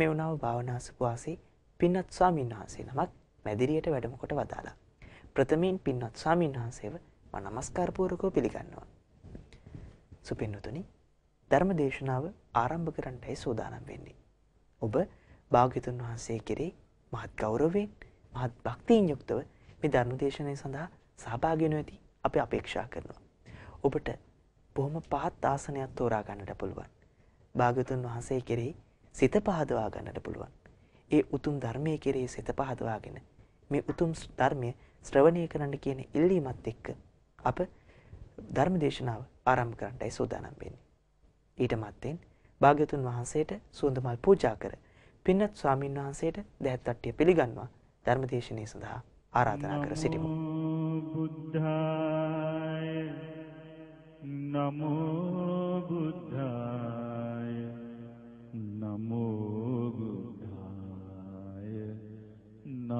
මෙවනාව භාවනා සුපවාසී පින්වත් ස්වාමීන් වහන්සේ නමක් මැදිරියට වැඩම කොට වදාලා. ප්‍රථමයෙන් පින්වත් ස්වාමීන් වහන්සේව මම নমස්කාර පූර්වකව පිළිගන්නවා. සුපින්නතුනි ධර්ම දේශනාව ආරම්භ කරන්නයි සූදානම් වෙන්නේ. ඔබ භාග්‍යතුන් වහන්සේ කෙරෙහි මහත් ගෞරවයෙන් මහත් භක්තියෙන් යුක්තව මේ ධර්ම දේශනාව සඳහා සහභාගී වෙනු ඇති අපි අපේක්ෂා කරනවා. ඔබට බොහොම පහත් ආසනයක් තෝරා ගන්නට පුළුවන්. භාග්‍යතුන් වහන්සේ කෙරෙහි සිත පහදවා ගන්නට පුළුවන්. ඒ උතුම් ධර්මය කෙරෙහි සිත පහදවාගෙන මේ උතුම් ධර්මය ශ්‍රවණය කරන්න කියන ඉල්ලීමත් එක්ක අප ධර්ම දේශනාව ආරම්භ කරන්නයි සූදානම් වෙන්නේ. ඊට මත්තෙන් භාග්‍යතුන් වහන්සේට සුවඳමල් පූජා කර පින්වත් ස්වාමින් වහන්සේට දැහැත් තට්ටිය පිළිගන්වා ධර්ම දේශනාව සඳහා ආරාධනා කර සිටිමු. බුද්ධාය නමෝ බුද්ධාය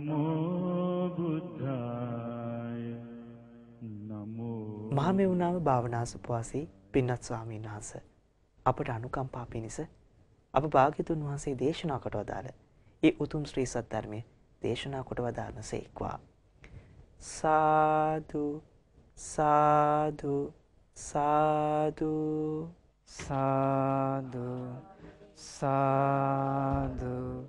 මහමෙවුනාව භාවනා සුපවාසී පින්නත් ස්වාමීන් වහන්ස අපට අනුකම්පා පිණිස අප භාග්‍යතුන් වහන්සේ දේශනා කොට වදාළ ඒ උතුම් ශ්‍රී සද්ධර්මය දේශනා කොට වදාරනසේක්වා. සාදු සාදු සාදු සාදු සාදු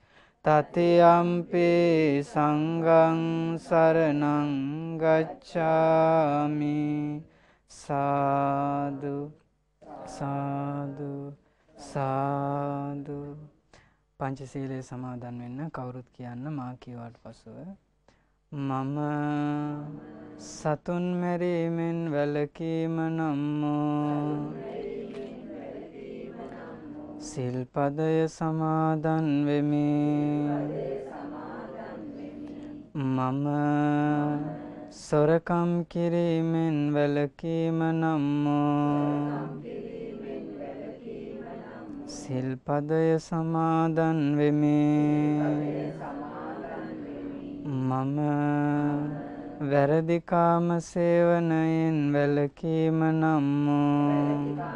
තතියම්පි සංගං සරණං ගච්ඡාමි සාදු සාදු සාදු පංචශීලයේ සමාදන් වෙන්න කවුරුත් කියන්න මා කියවාට පසුව මම සතුන් මැරීමෙන් වැලකීම නම්මෝ සිල්පදය සමාදන් වෙමි මම සොරකම් කිරීමෙන් වැලකීම නම්මෝ සිල්පදය සමාදන් වෙමි මම වැරදිකාම සේවනයෙන් වැලකීම නම්මෝ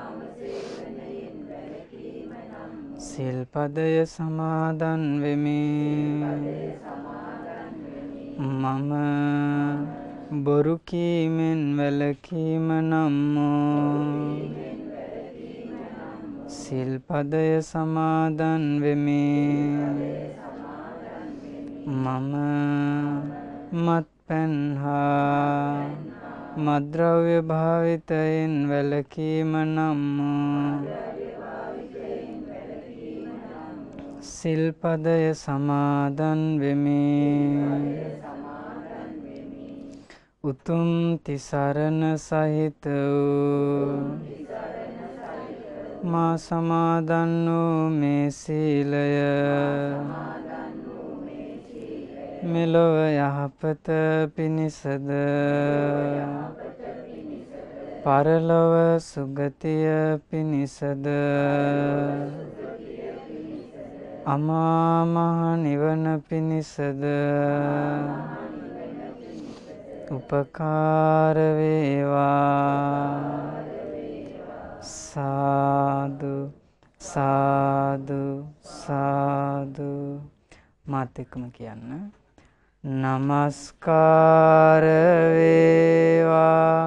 සිල්පදය සමාදන් වෙමි මම බොරු කීමෙන් වැළකීම නම්මෝ සිල්පදය සමාදන් වෙමි මම මත්පැන් හා මද්‍රව්‍ය භාවිතයෙන් වැළකීම නම්මෝ සිල්පදය සමාදන් වෙමි උතුම් තිසරණ සහිත මා සමාදන් වූ මේ සීලය මෙලොව යහපත පිණිසද පරලොව සුගතිය පිණිසද අමාමහ නිවන පිණිසද උපකාර වේවා සාදු සාදු සාදු මාත් එක්කම කියන්න නමස්කාර වේවා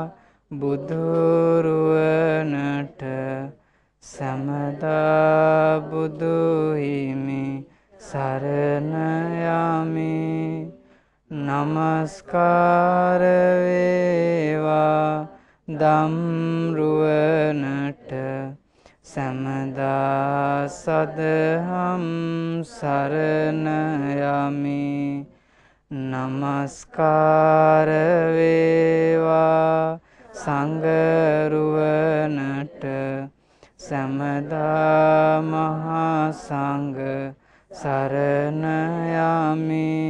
බුදුරුවනට සැමදා බුදුහිමි සරණයාමි නමස්කාරවේවා දම්රුවනට සැමදා සදහම් සරණයමි නමස්කාරවේවා සංගරුවනට සැමදා මහා සංඝ සරණ යමි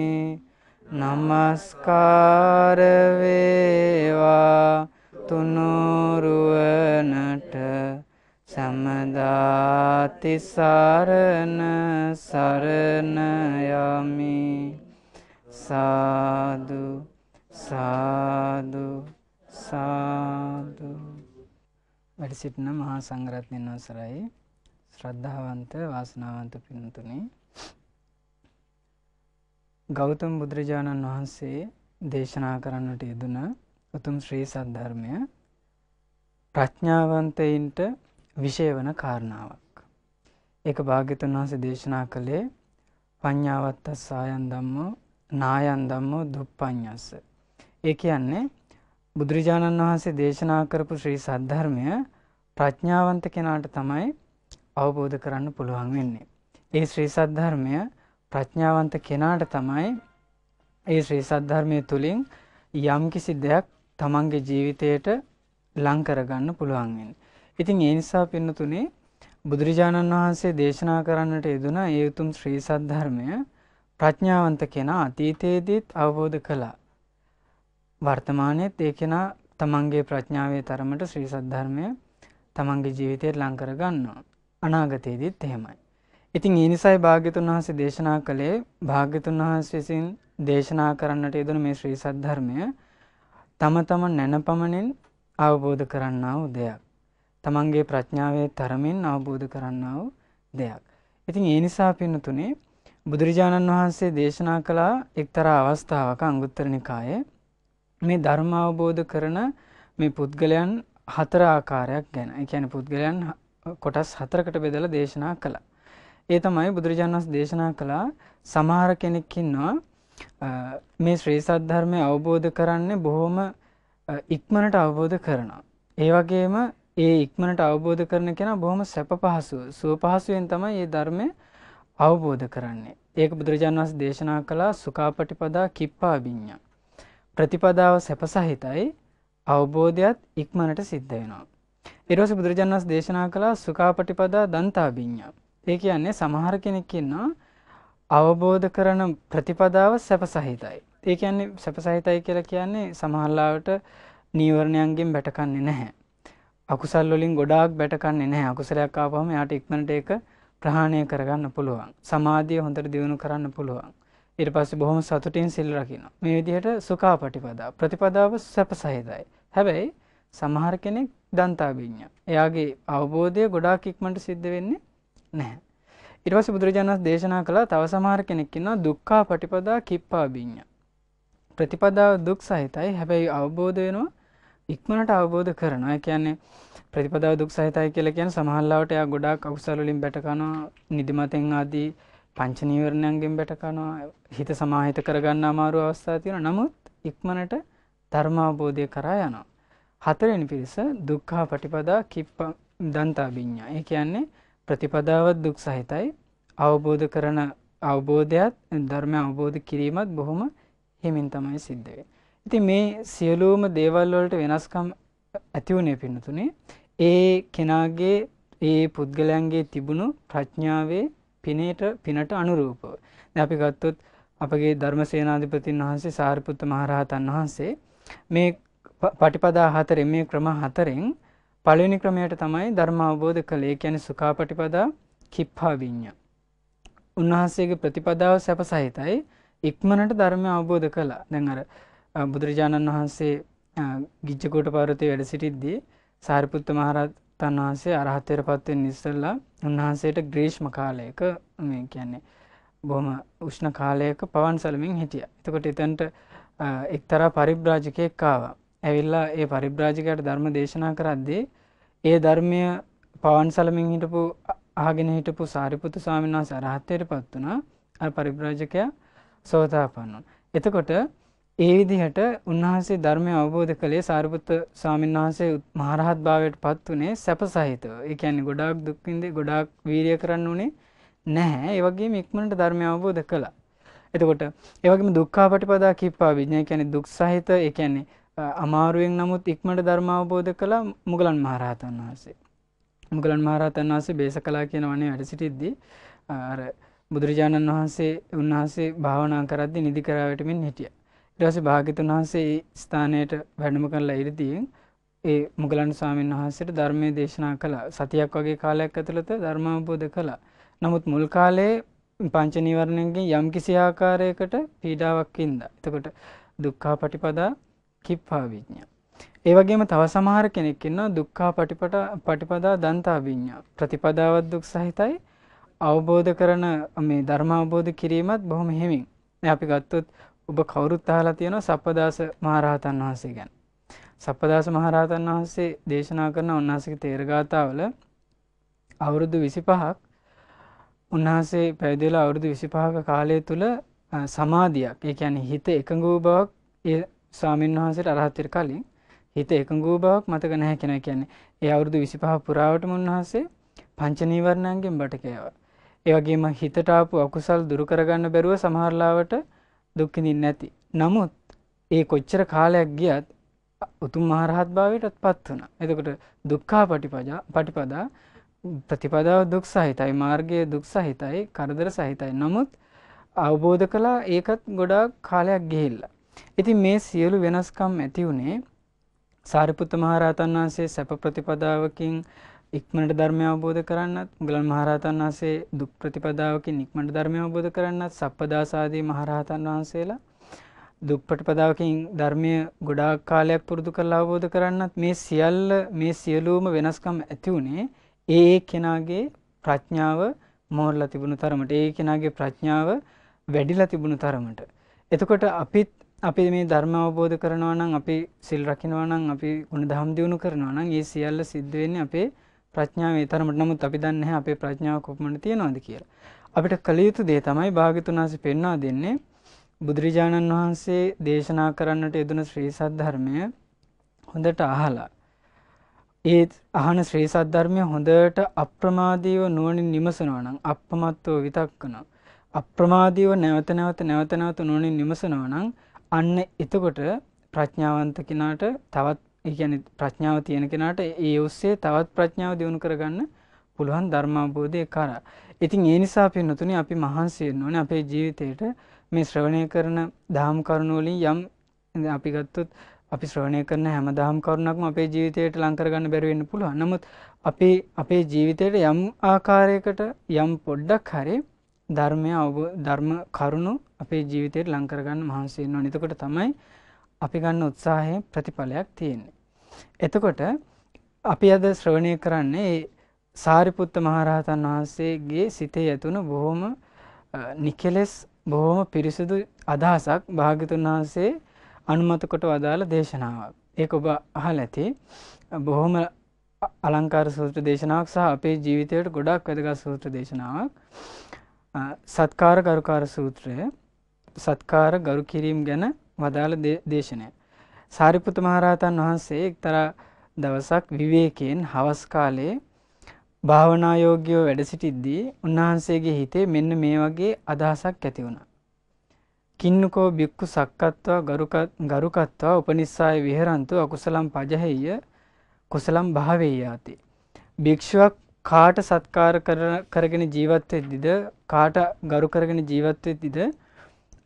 নমස්කාර වේවා තුනුරුවනට සමදාති සරණ සරණ යමි සාදු සාදු සාදු වැඩ සිටින මහා සංඝරත්නයන් අවසරයි ශ්‍රද්ධාවන්ත වාසනාවන්ත පින්තුනි ගෞතම බුදුරජාණන් වහන්සේ දේශනා කරන්නට යෙදුන උතුම් ශ්‍රී සද්ධර්මය ප්‍රඥාවන්තයින්ට විශේෂ වන කාරණාවක්. ඒක භාග්‍යතුන් වහන්සේ දේශනා කළේ පඤ්ඤාවත්ත සායන් ධම්මෝ නායන් ධම්මෝ දුප්පඤ්ඤස්ස. ඒ කියන්නේ බුදුරජාණන් වහන්සේ දේශනා කරපු ශ්‍රී සද්ධර්මය ප්‍රඥාවන්ත කෙනාට තමයි අවබෝධ කරන්න පුළුවන් වෙන්නේ. ඒ ශ්‍රී සද්ධර්මය ප්‍රඥාවන්ත කෙනාට තමයි ඒ ශ්‍රී සද්ධර්මය තුළින් යම් කිසි දෙයක් තමන්ගේ ජීවිතයට ලං කරගන්න පුළුවන් වෙන්නේ. ඉතින් ඒ නිසා පින්නතුනේ බුදුරජාණන් වහන්සේ දේශනා කරන්නට යෙදුන ඒ උතුම් ශ්‍රී සද්ධර්මය ප්‍රඥාවන්ත කෙනා අතීතයේදීත් අවබෝධ කළා. වර්තමානයේත් ඒ කෙනා තමන්ගේ ප්‍රඥාවේ තරමට ශ්‍රී සද්ධර්මය තමන්ගේ ජීවිතයට ලංකර ගන්නවා. අනාගතයේදීත් එහෙමයි. ඉතින් ඒ නිසයි භාග්‍යතුන් වහන්සේ දේශනා කළේ භාග්‍යතුන් වහන්සේ විසින් දේශනා කරන්නට යෙදුණු මේ ශ්‍රී සද්ධර්මය තම තම නැනපමණින් අවබෝධ කරන්නා වූ දෙයක්. තමන්ගේ ප්‍රඥාවේ තරමින් අවබෝධ කරන්නා වූ දෙයක්. ඉතින් ඒ නිසා පින්නතුනේ බුදුරජාණන් වහන්සේ දේශනා කළ එක්තරා අවස්ථාවක අංගුත්තර නිකායේ මේ ධර්ම අවබෝධ කරන මේ පුද්ගලයන් හතර ආකාරයක් ගැන එකැන පුද්ගලයන් කොටස් හතරකට බෙදල දේශනා කළ. ඒ තමයි බුදුරජාන් වස් දේශනා කළා සමහර කෙනෙක්කින්නවා මේ ශ්‍රී සද්ධර්මය අවබෝධ කරන්නේ බොහෝම ඉක්මනට අවබෝධ කරනවා. ඒ වගේම ඒ ඉක්මනට අවබෝධ කරන කෙන බොහොම සැප පහසුව සුව පහසුවෙන් තමයි ඒ ධර්මය අවබෝධ කරන්නේ. ඒක බුදුරජාන් වස් දේශනා කලා සුකාපටිපදා කිප්පා බිඤ්ඥා. ප්‍රතිපදාව සැපසහිතයි අවබෝධයත් ඉක්මනට සිද්ධ වෙනවා. එරෝස බුදුරජාණන්ස් දේශනා කළා සුකාපටිපදා දන්තාභිඤ්ඥා. ඒ කියන්නේ සමහර කෙනෙක්කින්නවා අවබෝධ කරන ප්‍රතිපදාව සැපසහිතයි. ඒ කියන්නේ සැපසහිතයි කියලා කියන්නේ සමහල්ලාවට නීවරණයන්ගෙන් බැටකන්නේ නැහැ. අකුසල් වලින් ගොඩාක් බැටකන්නේ නැහැ. අකුසලයක් ආවම යාට ඉක්මනට ඒක ප්‍රහාණය කරගන්න පුළුවන්. සමාධිය හොඳට දියුණු කරන්න පුළුවන්. ඉට පස්ස බොහොම සතුටින් සිල් රකින මේ විදිහට සුකා පටිපදා ප්‍රතිපදාව සැප සහිතයි හැබැයි සමහර කෙනෙක් දන්තාභිඥ්ඥ එයාගේ අවබෝධය ගොඩාක් ඉක්මට සිද්ධ වෙන්නේ නැහැ ඉරවස බුදුරජාණන් දේශනා කළ තව සමහර කෙනෙක්කින්න දුක්කා පටිපදා කිප්පාභිඥ්ඥ ප්‍රතිපදාව දුක් සහිතයි හැබැයි අවබෝධ වෙනවා ඉක්මනට අවබෝධ කරනවා කියන්නේ ප්‍රතිපදාව දුක් සහිතයි කියලා කියන සමහල්ලාවට එයා ගොඩාක් අවසල්ලින් බැටකනවා නිදිමතෙන් ආදී පංච නීවරණයන්ගෙන් බැට කරනවා හිත සමාහිත කරගන්න අමාරු අවස්ථා තියෙන නමුත් ඉක්මනට ධර්මාබෝධය කරා යනවා. හතරෙන් පිරිස දුක්හා පටිපදා කිප්ප දන්තාභිඤ්ඥා ඒ කියන්නේ ප්‍රතිපදාවත් දුක් සහිතයි අවබෝධ කරන අවබෝධයත් ධර්මය අවබෝධ කිරීමත් බොහොම හිමින් තමයි සිද්ධවේ. ඉති මේ සියලූම දේවල්වලට වෙනස්කම් ඇතිවුණේ පින්නතුනේ ඒ කෙනාගේ ඒ පුද්ගලයන්ගේ තිබුණු ප්‍රඥ්ඥාවේ පිනට පිනට අනුරූපව. අපි ගත්තොත් අපගේ ධර්ම සේනාධිපතින් වහන්සේ සාරපුත්ත මහරහතන් වහන්සේ මේ පටිපදා හතරෙන් මේ ක්‍රම හතරෙන් පළවෙනි ක්‍රමයට තමයි ධර්ම අවබෝධ කළේ කියන්නේ සුඛා පටිපදා කිප්පා විඤ්ඤා. උන්වහන්සේගේ ප්‍රතිපදාව සැප සහිතයි ඉක්මනට ධර්මය අවබෝධ කළා. දැන් අර බුදුරජාණන් වහන්සේ ගිජ්ජකෝට පර්වතයේ වැඩ සිටිද්දී සාරිපුත්ත මහරහත් රහතන් වහන්සේ අරහතයට පත්වෙන් ඉස්සල්ලා උන්වහන්සේට ග්‍රීෂ්ම කාලයක මේ කියන්නේ බොහම උෂ්ණ කාලයක පවන් සලමින් හිටිය. එතකොට එතැන්ට එක්තර පරිබ්‍රාජිකයෙක්කාව. ඇවිල්ලා ඒ පරිබ්‍රාජිකයට ධර්ම දේශනා කරද්දී ඒ ධර්මය පවන් සලමින් හිටපු ආගෙන හිටපු සාරිපුතු ස්වාමිනා සරහත්තයට පත් වනා අ පරිබ්‍රාජකයා සෝතාපන්නුන්. එතකොට ඒ විදිහට උන්වහන්සේ ධර්මය අවබෝධ කළේ සාරිපුත්ත ස්වාමීන් වහන්සේ මහරහත් භාවයට පත් වුණේ සැප සහිතව. ඒ කියන්නේ ගොඩාක් දුක් විඳි ගොඩාක් වීරිය කරන්න උනේ නැහැ. ඒ වගේම ඉක්මනට ධර්මය අවබෝධ කළා. එතකොට ඒ වගේම දුක්ඛාපටිපදා කිප්පා විඥා කියන්නේ දුක් සහිත ඒ කියන්නේ අමාරුවෙන් නමුත් ඉක්මනට ධර්ම අවබෝධ කළා මුගලන් මහරහතන් වහන්සේ. මුගලන් මහරහතන් වහන්සේ බේස කලා කියන වනේ වැඩ සිටිද්දී අර බුදුරජාණන් වහන්සේ උන්වහන්සේ භාවනා කරද්දී නිදි කරා වැටෙමින් හිටියා. ඊටවසේ භාග්‍යතුන් වහන්සේ ඒ ස්ථානයට වැඩම කරලා ඉරදීන් ඒ මුගලන් ස්වාමීන් වහන්සේට ධර්මයේ දේශනා කළා. සතියක් වගේ කාලයක් ඇතුළත ධර්මාවබෝධ කළා. නමුත් මුල් කාලයේ පංච නීවරණයෙන් යම්කිසි ආකාරයකට පීඩාවක් ඉඳා. එතකොට දුක්ඛා පටිපදා කිප්පා විඥා. ඒ වගේම තව සමහර කෙනෙක් ඉන්නවා දුක්ඛා පටිපට පටිපදා දන්තා විඥා. ප්‍රතිපදාවත් දුක් සහිතයි. අවබෝධ කරන මේ ධර්ම අවබෝධ කිරීමත් බොහොම හිමින්. අපි ගත්තොත් ඔබ කවුරුත් අහලා තියෙනවා සප්පදාස මහරහතන් වහන්සේ ගැන. සප්පදාස මහරහතන් වහන්සේ දේශනා කරන උන්වහන්සේගේ තේරගාතාවල අවුරුදු 25ක් උන්වහන්සේ පැවිදිලා අවුරුදු 25ක කාලය තුල සමාධියක්, ඒ කියන්නේ හිත එකඟ වූ බවක් ඒ ස්වාමීන් වහන්සේට අරහතර කලින් හිත එකඟ වූ බවක් මතක නැහැ කියන කියන්නේ. ඒ අවුරුදු 25 පුරාවටම උන්වහන්සේ පංච නීවරණයන්ගෙන් බටකෑවා. ඒ වගේම හිතට ආපු අකුසල් දුරු කරගන්න බැරුව සමහරලාවට දුක්කිඳින් නැති. නමුත් ඒ කොච්චර කාලයක් ගියත් උතුම් මහරහත් භාවයටත් පත් වන. එතකොට දුක්කා පටිපජා පටිපදා ප්‍රතිපදාව දුක් සහිතයි මාර්ගය දුක් සහිතයි කරදර සහිතයි. නමුත් අවබෝධ කලා ඒකත් ගොඩා කාලයක් ගෙහිල්ල. ඉති මේ සියලු වෙනස්කම් ඇති වුණේ සාරිපුත්ත මහරහතන් වහන්සේ සැප ප්‍රතිපදාවකින් ඉක්මනට ධර්මය අවබෝධ කරන්නත් මුගලන් මහරහතන් වහන්සේ දුක් ප්‍රතිපදාවකින් ඉක්මට ධර්මය අවබෝධ කරන්නත් සප්පදාසාදී මහරහතන් වහන්සේලා දුක් ප්‍රතිපදාවකින් ධර්මය ගොඩාක් කාලයක් පුරුදු කරලා අවබෝධ කරන්නත් මේ සියල්ල මේ සියලුම වෙනස්කම් ඇති වුණේ ඒ කෙනාගේ ප්‍රඥාව මෝරලා තිබුණු තරමට ඒ කෙනාගේ ප්‍රඥාව වැඩිලා තිබුණු තරමට එතකොට අපිත් අපි මේ ධර්ම අවබෝධ කරනවා නම් අපි සිල් රකින්නවා නම් අපි ගුණ දහම් දියුණු කරනවා නම් ඒ සියල්ල සිද්ධ වෙන්නේ අපේ ප්‍රඥාව තරමට නමුත් අපි දන්න අපේ ප්‍රඥාව කොපමට තියෙනවාද කියලා. අපිට කළයුතු දේ තමයි භාගතුනාස පෙන්වා දෙන්නේ බුදුරජාණන් වහන්සේ දේශනා කරන්නට යෙදන ශ්‍රී සද්ධර්මය හොඳට අහලා. ඒ අහන ශ්‍රී සද්ධර්මය හොඳට අප්‍රමාදීව නුවනින් නිමසනවනම් අපමත්වෝ විතක්කනවා. අප්‍රමාදීව නැවත නැවත නැවත නැවත නුවනින් නිමසනවනම් අන්න එතකොට ප්‍රඥාවන්ත කෙනාට තවත් එකන ප්‍රඥාව තියෙන කෙනට ඒ ඔස්සේ තවත් ප්‍රඥාව දියුණු කරගන්න පුළුවන් ධර්මාබෝධය කර. ඉතින් ඒ නිසා පින්නතුනි අපි මහන්සියෙන් ඕන අපේ ජීවිතයට මේ ශ්‍රවණය කරන දහම් කරුණුවලින් යම් අපි ගත්තොත් අපි ශ්‍රවණය කරන හැම දහම් කරුණක්ම අපේ ජීවිතයට ලංකරගන්න බැරිවෙන්න පුළුවන් නමුත් අපේ අපේ ජීවිතයට යම් ආකාරයකට යම් පොඩ්ඩක් හරි ධර්මය අවබ ධර්ම කරුණු අපේ ජීවිතයට ලංකරගන්න මහන්සේෙන්වා නිතකොට තමයි අපි ගන්න උත්සාහය ප්‍රතිඵලයක් තියෙන්නේ එතකොට අපි අද ශ්‍රවණය කරන්නේ සාරිපුත්ත මහරහතන් වහන්සේගේ සිතේ ඇතුණු බොහොම නිකලෙස් බොහොම පිරිසිදු අදහසක් භාග්‍යතුන් වහන්සේ අනුමත කොට වදාළ දේශනාවක්. ඒක ඔබ අහලා ඇති. බොහොම අලංකාර සූත්‍ර දේශනාවක් සහ අපේ ජීවිතයට ගොඩක් වැදගත් සූත්‍ර දේශනාවක්. සත්කාර ගරුකාර සූත්‍රය සත්කාර ගරු කිරීම ගැන වදාළ දේශනය. සාරිපුත මහරහතන් වහන්සේ එක්තරා දවසක් විවේකයෙන් හවස් කාලේ භාවනා යෝග්‍යව වැඩ සිටිද්දී උන්වහන්සේගේ හිතේ මෙන්න මේ වගේ අදහසක් ඇති වුණා. කින්නකෝ බික්කු සක්කත්වා ගරුකත්වා උපනිස්සාය විහරන්තු අකුසලම් පජහෙය කුසලම් භාවේයාති. භික්ෂුවක් කාට සත්කාර කරගෙන ජීවත්වෙද්දිද කාට ගරු කරගෙන ජීවත්වෙද්දිද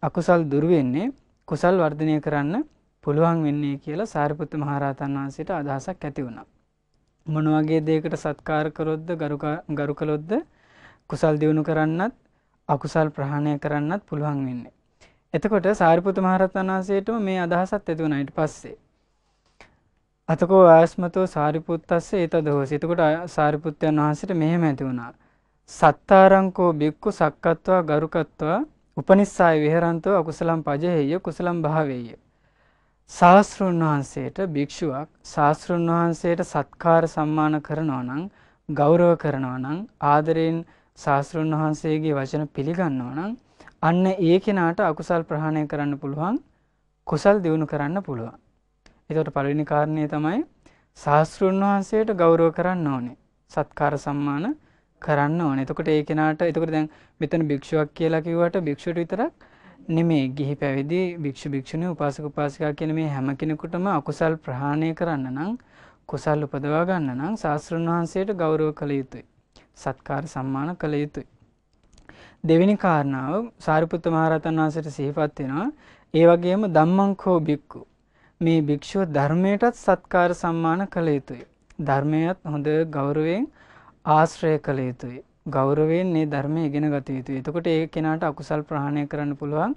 අකුසල් දුරවෙන්නේ කුසල් වර්ධනය කරන්න පුළුවන් වෙන්නේ කියලා සාරිපුත්ත මහරහතන් වහන්සේට අදහසක් ඇති වුණා. මොනවගේ දේකට සත්කාරකරොද්ද ගරු කළොද්ද කුසල් දියුණු කරන්නත් අකුසල් ප්‍රහණය කරන්නත් පුළුවන් වෙන්නේ. එතකොට සාරිපුත මහරහතන් වහන්සේටම මේ අදහසත් ඇති වුණා ඊට පස්සේ. අතකෝ ආස්මතෝ සාරිපුත්තස්ස ඒතදෝසී. එතකොට සාරිපුත්තයන් වහන්සේට මෙහෙම ඇති වුණා. සත්තාරංකෝ බික්කු සක්කත්වා ගරුකත්වා උපනිස්සාය විහෙරන්තෝ අකුසලම් පජහෙය කුසලම් භාවේය. ශාස්තෘන් වහන්සේට භික්‍ෂුවක් ශාස්තෘන් වහන්සේට සත්කාර සම්මාන කරනවා නං ගෞරව කරනවා නං ආදරයෙන් ශාස්තෘන් වහන්සේගේ වචන පිළිගන්නවා නං අන්න ඒ කෙනාට අකුසල් ප්‍රහණය කරන්න පුළුවන් කුසල් දියුණු කරන්න පුළුවන්. එතට පලවිනි කාරණය තමයි ශාස්තෘන් වහන්සේට ගෞරව කරන්න ඕනේ සත්කාර සම්මාන කරන්න ඕන එතකට ඒ කෙනට එතකට දැන් මෙතන භික්ෂුවක් කියලා කිවට භික්ෂුට විතරක් නෙමේ ගිහි පැවිදි භික්ෂු භික්ෂුණය උපාසක උපාසිකා කියන මේ හැම කෙනෙකුටම අකුසල් ප්‍රහාණය කරන්න නම් කුසල් උපදවා ගන්න නම් ශාස්තෘන් වහන්සේට ගෞරව කළ යුතුයි. සත්කාර සම්මාන කළ යුතුයි. දෙවෙනි කාරණාව සාරිපුත්ත මහරතන් වහන්සට සිහිපත් වෙනවා ඒ වගේම දම්මංකෝ බික්කු. මේ භික්‍ෂුව ධර්මයටත් සත්කාර සම්මාන කළ යුතුයි. ධර්මයත් හොඳ ගෞරුවෙන් ආශ්‍රය කළ යුතුයි. ගෞරවයෙන් මේ ධර්මය ඉගෙන ගත යුතුයි. එතකොට ඒ කෙනාට අකුසල් ප්‍රහාණය කරන්න පුළුවන්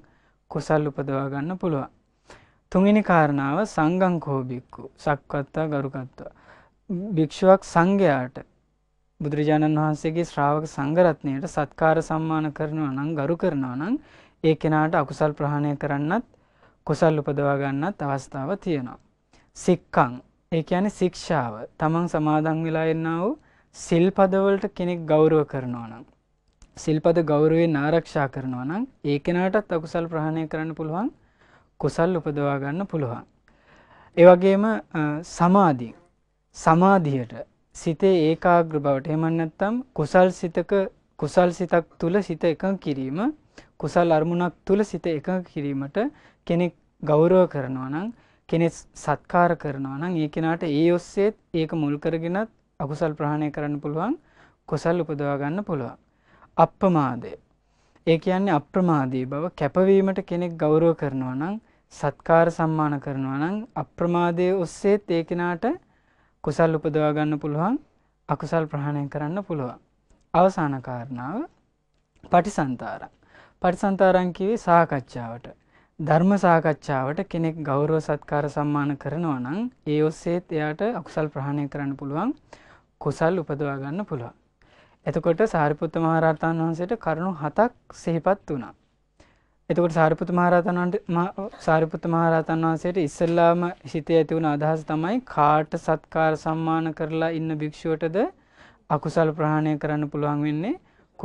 කුසල් උපදවා ගන්න පුළුවන්. තුන්වෙනි කාරණාව සංගම් කෝබික්කු සක්වත්තා ගරුකත්වා. භික්ෂුවක් සංඝයාට බුදුරජාණන් වහන්සේගේ ශ්‍රාවක සංඝරත්නයට සත්කාර සම්මාන කරනවා නම් ගරු කරනවා නම් ඒ කෙනාට අකුසල් ප්‍රහාණය කරන්නත් කුසල් උපදවා ගන්නත් අවස්ථාව තියෙනවා. සික්කං ඒ කියන්නේ ශික්ෂාව තමන් සමාදන් වෙලා එන්නා වූ සිල්පදවලට කෙනෙක් ගෞරව කරනවා නම් සිල්පද ගෞරවයෙන් ආරක්ෂා කරනවා නම් ඒ කෙනාටත් අකුසල් ප්‍රහාණය කරන්න පුළුවන් කුසල් උපදවා ගන්න පුළුවන්. ඒ වගේම සමාධි සමාධියට සිතේ ඒකාග්‍ර බවට එහෙම නැත්නම් කුසල් සිතක කුසල් සිතක් තුල සිත එකඟ කිරීම කුසල් අරමුණක් තුල සිත එකඟ කිරීමට කෙනෙක් ගෞරව කරනවා නම් කෙනෙක් සත්කාර කරනවා නම් ඒ කෙනාට ඒ ඔස්සේත් ඒක මුල් කරගෙනත් අකුසල් ප්‍රහණය කරන්න පුළුවන් කොසල් උපදවාගන්න පුළුවන්. අප්‍රමාදය. ඒ කියන්නේ අප්‍රමාදී බව කැපවීමට කෙනෙක් ගෞරව කරනවා නම් සත්කාර සම්මාන කරනවා නම් අප්‍රමාදය ඔස්සේත් ඒකෙනාට කුසල් උපදවාගන්න පුළුවන් අකුසල් ප්‍රහණය කරන්න පුළුවන්. අවසාන කාරණාව පටිසන්තාරං. පටිසන්තාරං කිවේ සාකච්ඡාවට. ධර්ම සාකච්ඡාවට කෙනෙක් ගෞරව සත්කාර සම්මාන කරනවා නම් ඒ ඔස්සේත් එයාට අකුසල් ප්‍රහණය කරන්න පුළුවන් කුසල් උපදවා ගන්න පුළුවන්. එතකොට සාරිපුත්ත මහරහතන් වහන්සේට කරුණු හතක් සිහිපත් වුණා. එතකොට සාරිපුත්ත මහරහතන් සාරිපුත්ත මහරහතන් වහන්සේට ඉස්සෙල්ලාම හිතේ ඇති වුණ අදහස තමයි කාට සත්කාර සම්මාන කරලා ඉන්න භික්ෂුවටද අකුසල් ප්‍රහාණය කරන්න පුළුවන් වෙන්නේ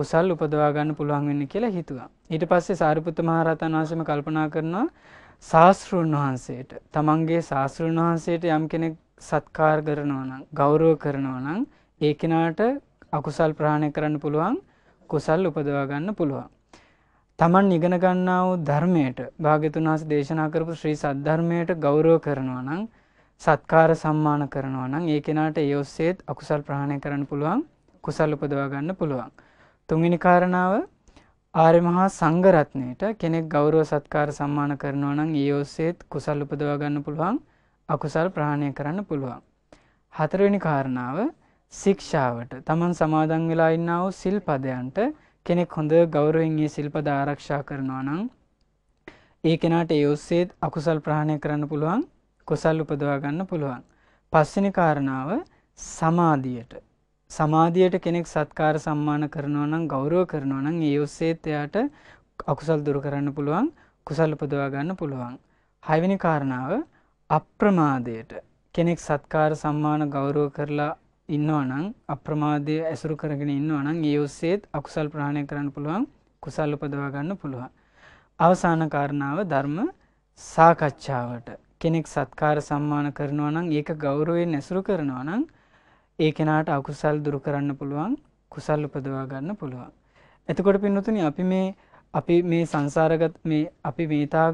කුසල් උපදවා ගන්න පුළුවන් වෙන්නේ කියලා හිතුවා. ඊට පස්සේ සාරිපුත්ත මහරහතන් වහන්සේම කල්පනා කරනවා ශාස්ත්‍රුන් වහන්සේට තමන්ගේ ශාස්ත්‍රුන් වහන්සේට යම් කෙනෙක් සත්කාර කරනවා නම් ගෞරව කරනවා නම් ඒ කෙනාට අකුසල් ප්‍රහණය කරන්න පුළුවන් කුසල් උපදවා ගන්න පුළුවන්. තමන් ඉගෙන ගන්නා වූ ධර්මයට භාග්‍යතුන් වහන්සේ දේශනා කරපු ශ්‍රී සද්ධර්මයට ගෞරව කරනවා නම් සත්කාර සම්මාන කරනවා නම් ඒ කෙනාට ඒ ඔස්සේත් අකුසල් ප්‍රහණය කරන්න පුළුවන් කුසල් උපදවා ගන්න පුළුවන්. තුන්වෙනි කාරණාව ආර්ය මහා සංඝරත්නයට කෙනෙක් ගෞරව සත්කාර සම්මාන කරනවා නම් ඒ ඔස්සේත් කුසල් උපදවා ගන්න පුළුවන් අකුසල් ප්‍රහණය කරන්න පුළුවන්. හතරවෙනි කාරණාව ශික්ෂාවට තමන් සමාදන් වෙලා ඉන්නාව සිල් පදයන්ට කෙනෙක් හොඳ ගෞරවෙන්ගේ සිල්පද ආරක්ෂා කරනවා නම් ඒ කෙනාට ඒ ඔස්සේත් අකුසල් ප්‍රහණය කරන්න පුළුවන් කුසල් උපදවා ගන්න පුළුවන්. පස්වෙනි කාරණාව සමාධියට සමාධියට කෙනෙක් සත්කාර සම්මාන කරනවා නම් ගෞරව කරනවා නම් ඒ ඔස්සේත් එයාට අකුසල් දුරු කරන්න පුළුවන් කුසල් උපදවා ගන්න පුළුවන්. හයවෙනි කාරණාව අප්‍රමාදයට කෙනෙක් සත්කාර සම්මාන ගෞරව කරලා ඉන්නවනම් අප්‍රමාදය ඇසුරු කරගෙන ඉන්නවනම් ඒ ඔස්සේත් අකුසල් ප්‍රහණය කරන්න පුළුවන් කුසල් උපදවා ගන්න පුළුවන්. අවසාන කාරණාව ධර්ම සාකච්ඡාවට කෙනෙක් සත්කාර සම්මාන කරනවා නම් ඒක ගෞරවයෙන් ඇසුරු කරනවා නම් ඒ කෙනාට අකුසල් දුරු කරන්න පුළුවන් කුසල් උපදවා ගන්න පුළුවන්. එතකොට පින්නතුනි අපි මේ අපි මේ සංසාරගත මේ අපි මේතා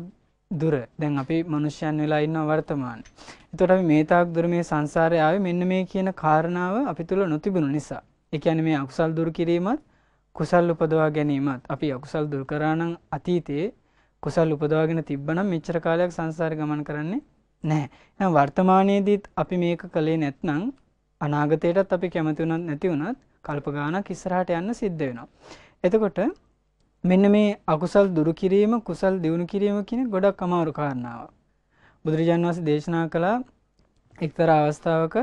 දුර දැන් අපි මනුෂ්‍යයන් වෙලා ඉන්න වර්තමාන. එතකොට අපි මේ තාක් දුර මේ සංසාරය ආවේ මෙන්න මේ කියන කාරණාව අපි තුල නොතිබුණු නිසා. ඒ කියන්නේ මේ අකුසල් දුරු කිරීමත් කුසල් උපදවා ගැනීමත් අපි අකුසල් දුරු කරා නම් අතීතයේ කුසල් උපදවාගෙන තිබ්බනම් මෙච්චර කාලයක් සංසාරේ ගමන් කරන්නේ නැහැ. එහෙනම් වර්තමානයේදීත් අපි මේක කලේ නැත්නම් අනාගතයටත් අපි කැමති වුණත් නැති වුණත් කල්ප ගානක් ඉස්සරහට යන්න සිද්ධ වෙනවා. එතකොට මෙන්න මේ අකුසල් දුරු කිරීම කුසල් දියුණු කිරීම කියන ගොඩක් අමාරු කාරණාව. බුදුරජාන් වහන්සේ දේශනා කළා එක්තර අවස්ථාවක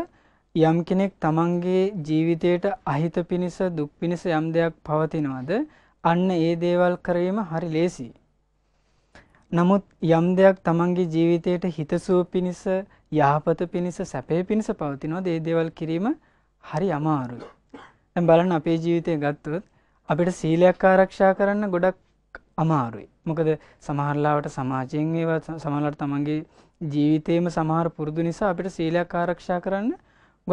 යම් කෙනෙක් තමන්ගේ ජීවිතයට අහිත පිණිස දුක් පිණිස යම් දෙයක් පවතිනවද අන්න ඒ දේවල් කිරීම හරි ලේසි. නමුත් යම් දෙයක් තමන්ගේ ජීවිතයට හිතසුව පිණිස යහපත පිණිස සැපේ පිණිස පවතිනවද ඒ දේවල් කිරීම හරි අමාරුයි. දැන් බලන්න අපේ ජීවිතය ගත්තොත් අපිට සීලයක් ආරක්ෂා කරන්න ගොඩක් අමාරුයි. මොකද සමහරලාවට සමාජයෙන් ඒවා සමහරලාට තමන්ගේ ජීවිතේම සමහර පුරුදු නිසා අපිට සීලයක් ආරක්ෂා කරන්න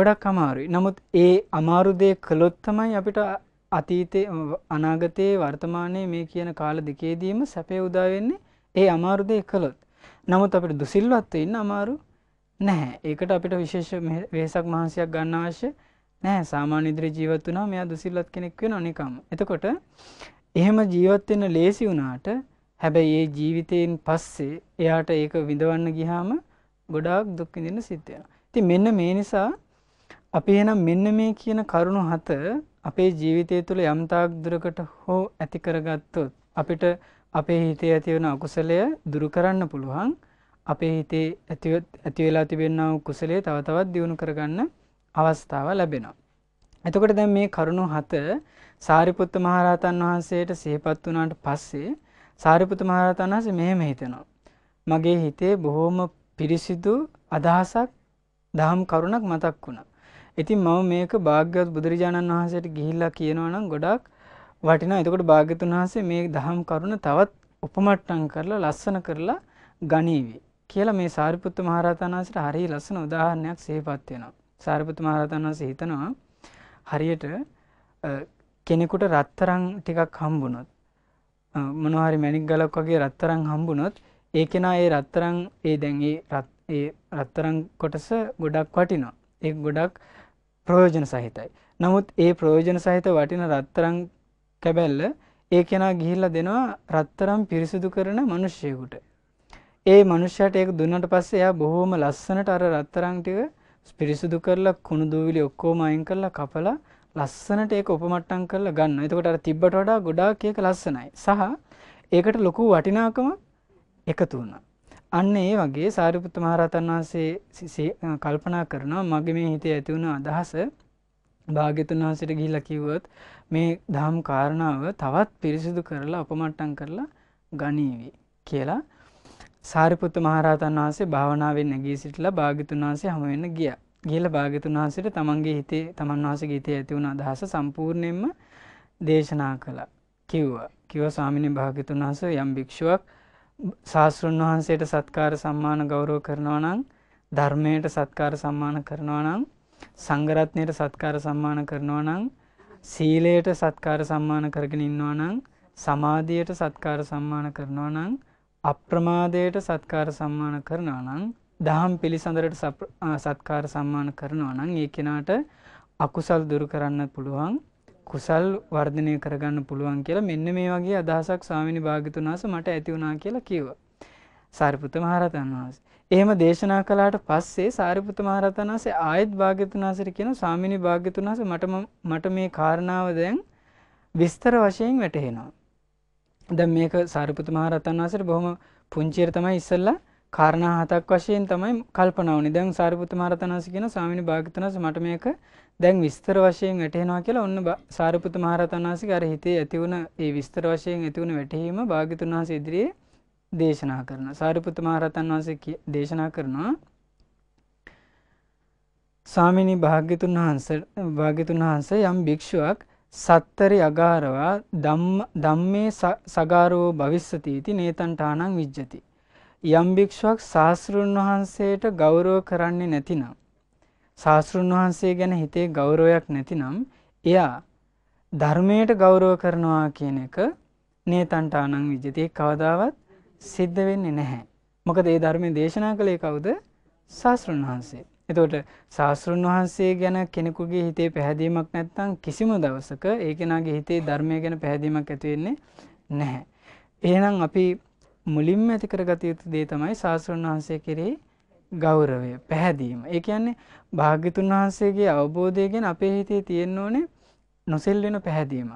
ගොඩක් අමාරුයි. නමුත් ඒ අමාරු දේ කළොත් තමයි අපිට අතීතේ අනාගතේ වර්තමානයේ මේ කියන කාල දෙකේදීම සැපේ උදා වෙන්නේ ඒ අමාරු දේ කළොත්. නමුත් අපිට දුසිල්වත්ව ඉන්න අමාරු නැහැ. ඒකට අපිට විශේෂ වෙහසක් මහන්සියක් ගන්න අවශ්‍ය නැහැ. නෑ සාමාන්‍ය ඉදිරි ජීවත් වුණා මෙයා දුසිල්ලත් කෙනෙක් වෙනවා නිකම්ම. එතකොට එහෙම ජීවත් වෙන්න ලේසි වුණාට හැබැයි ඒ ජීවිතයෙන් පස්සේ එයාට ඒක විඳවන්න ගියාම ගොඩාක් දුක් විඳින්න සිද්ධ වෙනවා. ඉතින් මෙන්න මේ නිසා අපි එහෙනම් මෙන්න මේ කියන කරුණු හත අපේ ජීවිතය තුළ යම්තාක් දුරකට හෝ ඇති කරගත්තොත් අපිට අපේ හිතේ ඇතිවන අකුසලය දුරු කරන්න පුළුවන්. අපේ හිතේ ඇති වෙලා තිබෙනා වූ කුසලයේ තව තවත් දියුණු කරගන්න අවස්ථාව ලැබෙනවා. එතකොට දැන් මේ කරුණු හත සාරිපුත්ත මහරහතන් වහන්සේට සිහිපත් වුණාට පස්සේ සාරිපුත්ත මහරහතන් වහන්සේ මෙහෙම හිතෙනවා. මගේ හිතේ බොහෝම පිරිසිදු අදහසක් දහම් කරුණක් මතක් වුණා. ඉතින් මම මේක භාග්‍යවත් බුදුරජාණන් වහන්සේට ගිහිල්ලා කියනවා නම් ගොඩක් වටිනවා. එතකොට භාග්‍යතුන් වහන්සේ මේ දහම් කරුණ තවත් උපමට්ටම් කරලා ලස්සන කරලා ගනීවි කියලා මේ සාරිපුත්ත මහරහතන් වහන්සේට හරිය ලස්සන උදාහරණයක් සිහිපත් වෙනවා. සාරිපුත් මහරතන් වහන්සේ හිතනවා හරියට කෙනෙකුට රත්තරන් ටිකක් හම්බුනොත් මොනවාරි මැණික් ගලක් වගේ රත්තරන් හම්බුනොත් ඒ කෙනා ඒ රත්තරන් ඒ දැන් ඒ රත්තරන් කොටස ගොඩක් වටිනවා. ඒ ගොඩක් ප්‍රයෝජන සහිතයි. නමුත් ඒ ප්‍රයෝජන සහිත වටින රත්තරන් කැබැල්ල ඒ කෙනා ගිහිල්ලා දෙනවා රත්තරම් පිරිසිදු කරන මිනිස්සෙකුට. ඒ මනුෂ්‍යයට ඒක දුන්නට පස්සේ එයා බොහොම ලස්සනට අර රත්තරන් ටික පිරිසිදු කරලා කුණු දූවිලි ඔක්කොම අයින් කරලා කපලා ලස්සනට ඒක උපමට්ටම් කරලා ගන්න. එතකොට අර තිබ්බට වඩා ගොඩාක් ඒක ලස්සනයි. සහ ඒකට ලොකු වටිනාකම එකතු වුණා. අන්න ඒ වගේ සාරිපුත්ත මහරහතන් වහන්සේ කල්පනා කරනවා මගේ මේ හිතේ ඇති වුණ අදහස භාග්‍යතුන් වහන්සේට ගිහිල්ලා කිව්වොත් මේ ධම් කාරණාව තවත් පිරිසිදු කරලා උපමට්ටම් කරලා ගනීවි කියලා සාරිපුත්ත මහරහතන් වහන්සේ භාවනාවෙන් නැගී සිටලා භාගිතුන් වහන්සේ හම වෙන්න ගියා. ගිහලා භාගිතුන් වහන්සේට තමන්ගේ හිතේ තමන් වහන්සේගේ හිතේ ඇති වුණ අදහස සම්පූර්ණයෙන්ම දේශනා කළා. කිව්වා. කිව්වා ස්වාමිනේ භාගිතුන් වහන්සේ යම් භික්ෂුවක් ශාස්ත්‍රුන් වහන්සේට සත්කාර සම්මාන ගෞරව කරනවා නම් ධර්මයට සත්කාර සම්මාන කරනවා නම් සංඝරත්නයට සත්කාර සම්මාන කරනවා නම් සීලයට සත්කාර සම්මාන කරගෙන ඉන්නවා නම් සමාධියට සත්කාර සම්මාන කරනවා නම් අප්‍රමාදයට සත්කාර සම්මාන කරනවා නම් දහම් පිළිසඳරට සත්කාර සම්මාන කරනවා නම් ඒ කෙනාට අකුසල් දුරු කරන්න පුළුවන් කුසල් වර්ධනය කරගන්න පුළුවන් කියලා මෙන්න මේ වගේ අදහසක් ස්වාමිනි භාගිතුනාස මට ඇති වුණා කියලා කිව්වා. සාරිපුත මහරහතන් වහන්සේ. එහෙම දේශනා කළාට පස්සේ සාරිපුත මහරහතන් වහන්සේ ආයෙත් භාග්‍යතුනාසට කියන ස්වාමිනි භාග්‍යතුනාස මට මට මේ කාරණාව දැන් විස්තර වශයෙන් වැටහෙනවා. ද මේක සාරිපුත මහරතන් වසට බොහොම පුංචිර තමයි ඉස්සල්ලා කාරණා හතක් වශයෙන් තමයි කල්පනවනි දැන් සාරිපුත මහරතනස කියන සාමිනි භාගතනස මට මේක දැන් විස්තර වශයෙන් වැටහෙනවා කියලා ඔන්න සාරිපුත මහරතන්වාසික අර හිතේ ඇතිවුණ ඒ විස්තර වශයෙන් ඇතිවුණ වැටහීම භාගිතුන් වහස ඉදිරියේ දේශනා කරන සාරිපුත මහරතන් වහන්සේ දේශනා කරනවා සාමිනි භාග්‍යතුන් වහන්ස භාග්‍යතුන් වහන්ස යම් භික්ෂුවක් සත්තරි අගාරවා ධම්මේ සගාරෝ භවිස්සති इति නේතන්ටානං විජ්ජති යම් භික්ෂුවක් ශාස්ත්‍රුන් වහන්සේට ගෞරව කරන්නේ නැතිනම් ශාස්ත්‍රුන් වහන්සේ ගැන හිතේ ගෞරවයක් නැතිනම් එයා ධර්මයට ගෞරව කරනවා කියන එක නේතන්ටානං විජ්ජති කවදාවත් සිද්ධ වෙන්නේ නැහැ මොකද ඒ ධර්මයේ දේශනා කළේ කවුද ශාස්ත්‍රුන් වහන්සේ එතකොට ශාස්තෘන් වහන්සේ ගැන කෙනෙකුගේ හිතේ පැහැදීමක් නැත්තං කිසිම දවසක ඒ කෙනගේ හිතේ ධර්මය ගැන පැහැදීමක් ඇතිවෙන්නේ නැහැ. එහෙනම් අපි මුලින්ම ඇති කරගත යුතු දේ තමයි ශාස්තෘන් වහන්සේ කෙරෙහි ගෞරවය පැහැදීම. ඒ කියන්නේ භාග්‍යතුන් වහන්සේගේ අවබෝධය ගැන අපේ හිතේ තියෙන්න ඕනේ නොසෙල්වෙන පැහැදීමක්.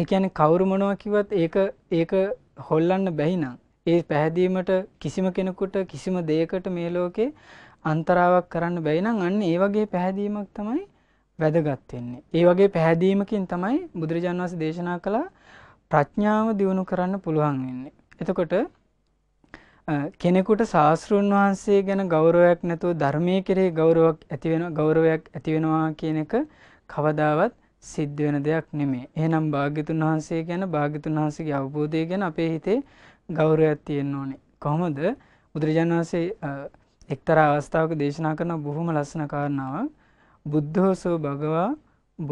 ඒ කියන්නේ කවුරු මොනවා කිව්වත් ඒක ඒක හොල්ලන්න බැහි නම් ඒ පැහැදීමට කිසිම කෙනෙකුට කිසිම දෙයකට මේ ලෝකේ අන්තරාවක් කරන්න බැයිනම් අන්න ඒ වගේ පැහැදීමක් තමයි වැදගත්වෙන්නේ. ඒ වගේ පැහැදීමකින් තමයි බුදුරජාන් වස දේශනා කළ ප්‍රඥාව දියුණු කරන්න පුළුවන් වෙන්නේ. එතකොට කෙනෙකුට ශාස්තෘන් වහන්සේ ගැන ගෞරවයක් නැතුව ධර්මය කෙරේ ගෞරවක් ඇතිවෙන ගෞරවයක් ඇතිවෙනවා කියන එක කවදාවත් සිද්ධ වෙන දෙයක් නෙමේ. එහෙනම් භාග්‍යතුන් වහන්සේ ගැන භාග්‍යතුන් වහන්සේගේ අවබෝධය ගැන අපේ හිතේ ගෞරවයක් තියෙන්න ඕනේ. කොහොමද බුදුරජාණන් වහන්සේ එක්තර අවස්ථාවක දේශනා කරන බොහොම ලස්සන කාරණාවක් බුද්ධෝසෝ භගවා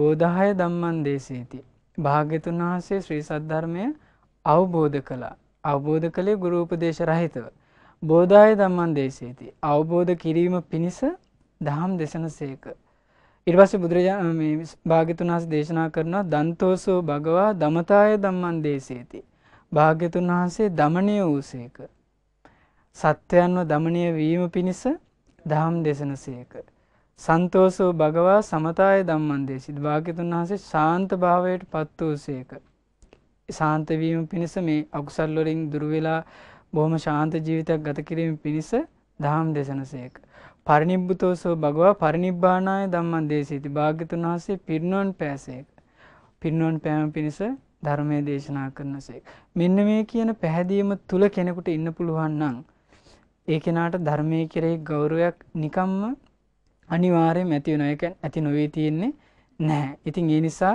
බෝධහය දම්මන් දේශේති. භාග්‍යතුන් වහන්සේ ශ්‍රී සද්ධර්මය අවබෝධ කළා අවබෝධ කළේ ගුරූපදේශ රහිතව. බෝධය දම්මන් දේශේති. අවබෝධ කිරීම පිණිස දහම් දෙසන සේක. ඉර්වස බුදුරජාණන් භාගිතුන් වහස දේශනා කරනවා දන්තෝසෝ භගවා දමතාය දම්මන් දේශේති. භාග්‍යතුන් වහන්සේ දමනය වූසේක. සත්‍යයන්ව දමනය වීම පිණිස දහම් දෙසන සයක. සන්තෝසෝ භගවා සමතාය දම්මන්දේශි භාගතුන් වහන්සේ ශාන්ත භාවයට පත් වූ සේක. ශාන්තවීම පිණිස මේ අකුසල්ලොලින් දුරවෙලා බොහොම ශාන්ත ජීවිතයක් ගත කිරීම පිණිස දහම් දෙසන සේක. පරිනිබ්බුතෝසෝ භගවා පරිනිබ්බානාය දම්මන් දේශීති භාග්‍යතුන් වහන්සේ පිරිනුවන් පෑසේක. පිරිනුවන් පෑම පිණිස ධර්මය දේශනා කරන සේක. මෙන්න මේ කියන පැහැදීම තුළ කෙනෙකුට ඉන්න පුළුවන් නම් ඒ කෙනාට ධර්මය කෙරෙහි ගෞරවයක් නිකම්ම අනිවාර්යෙන් ඇති වෙනවා. ඒක ඇති නොවේ තියෙන්නේ නැහැ. ඉතින් ඒ නිසා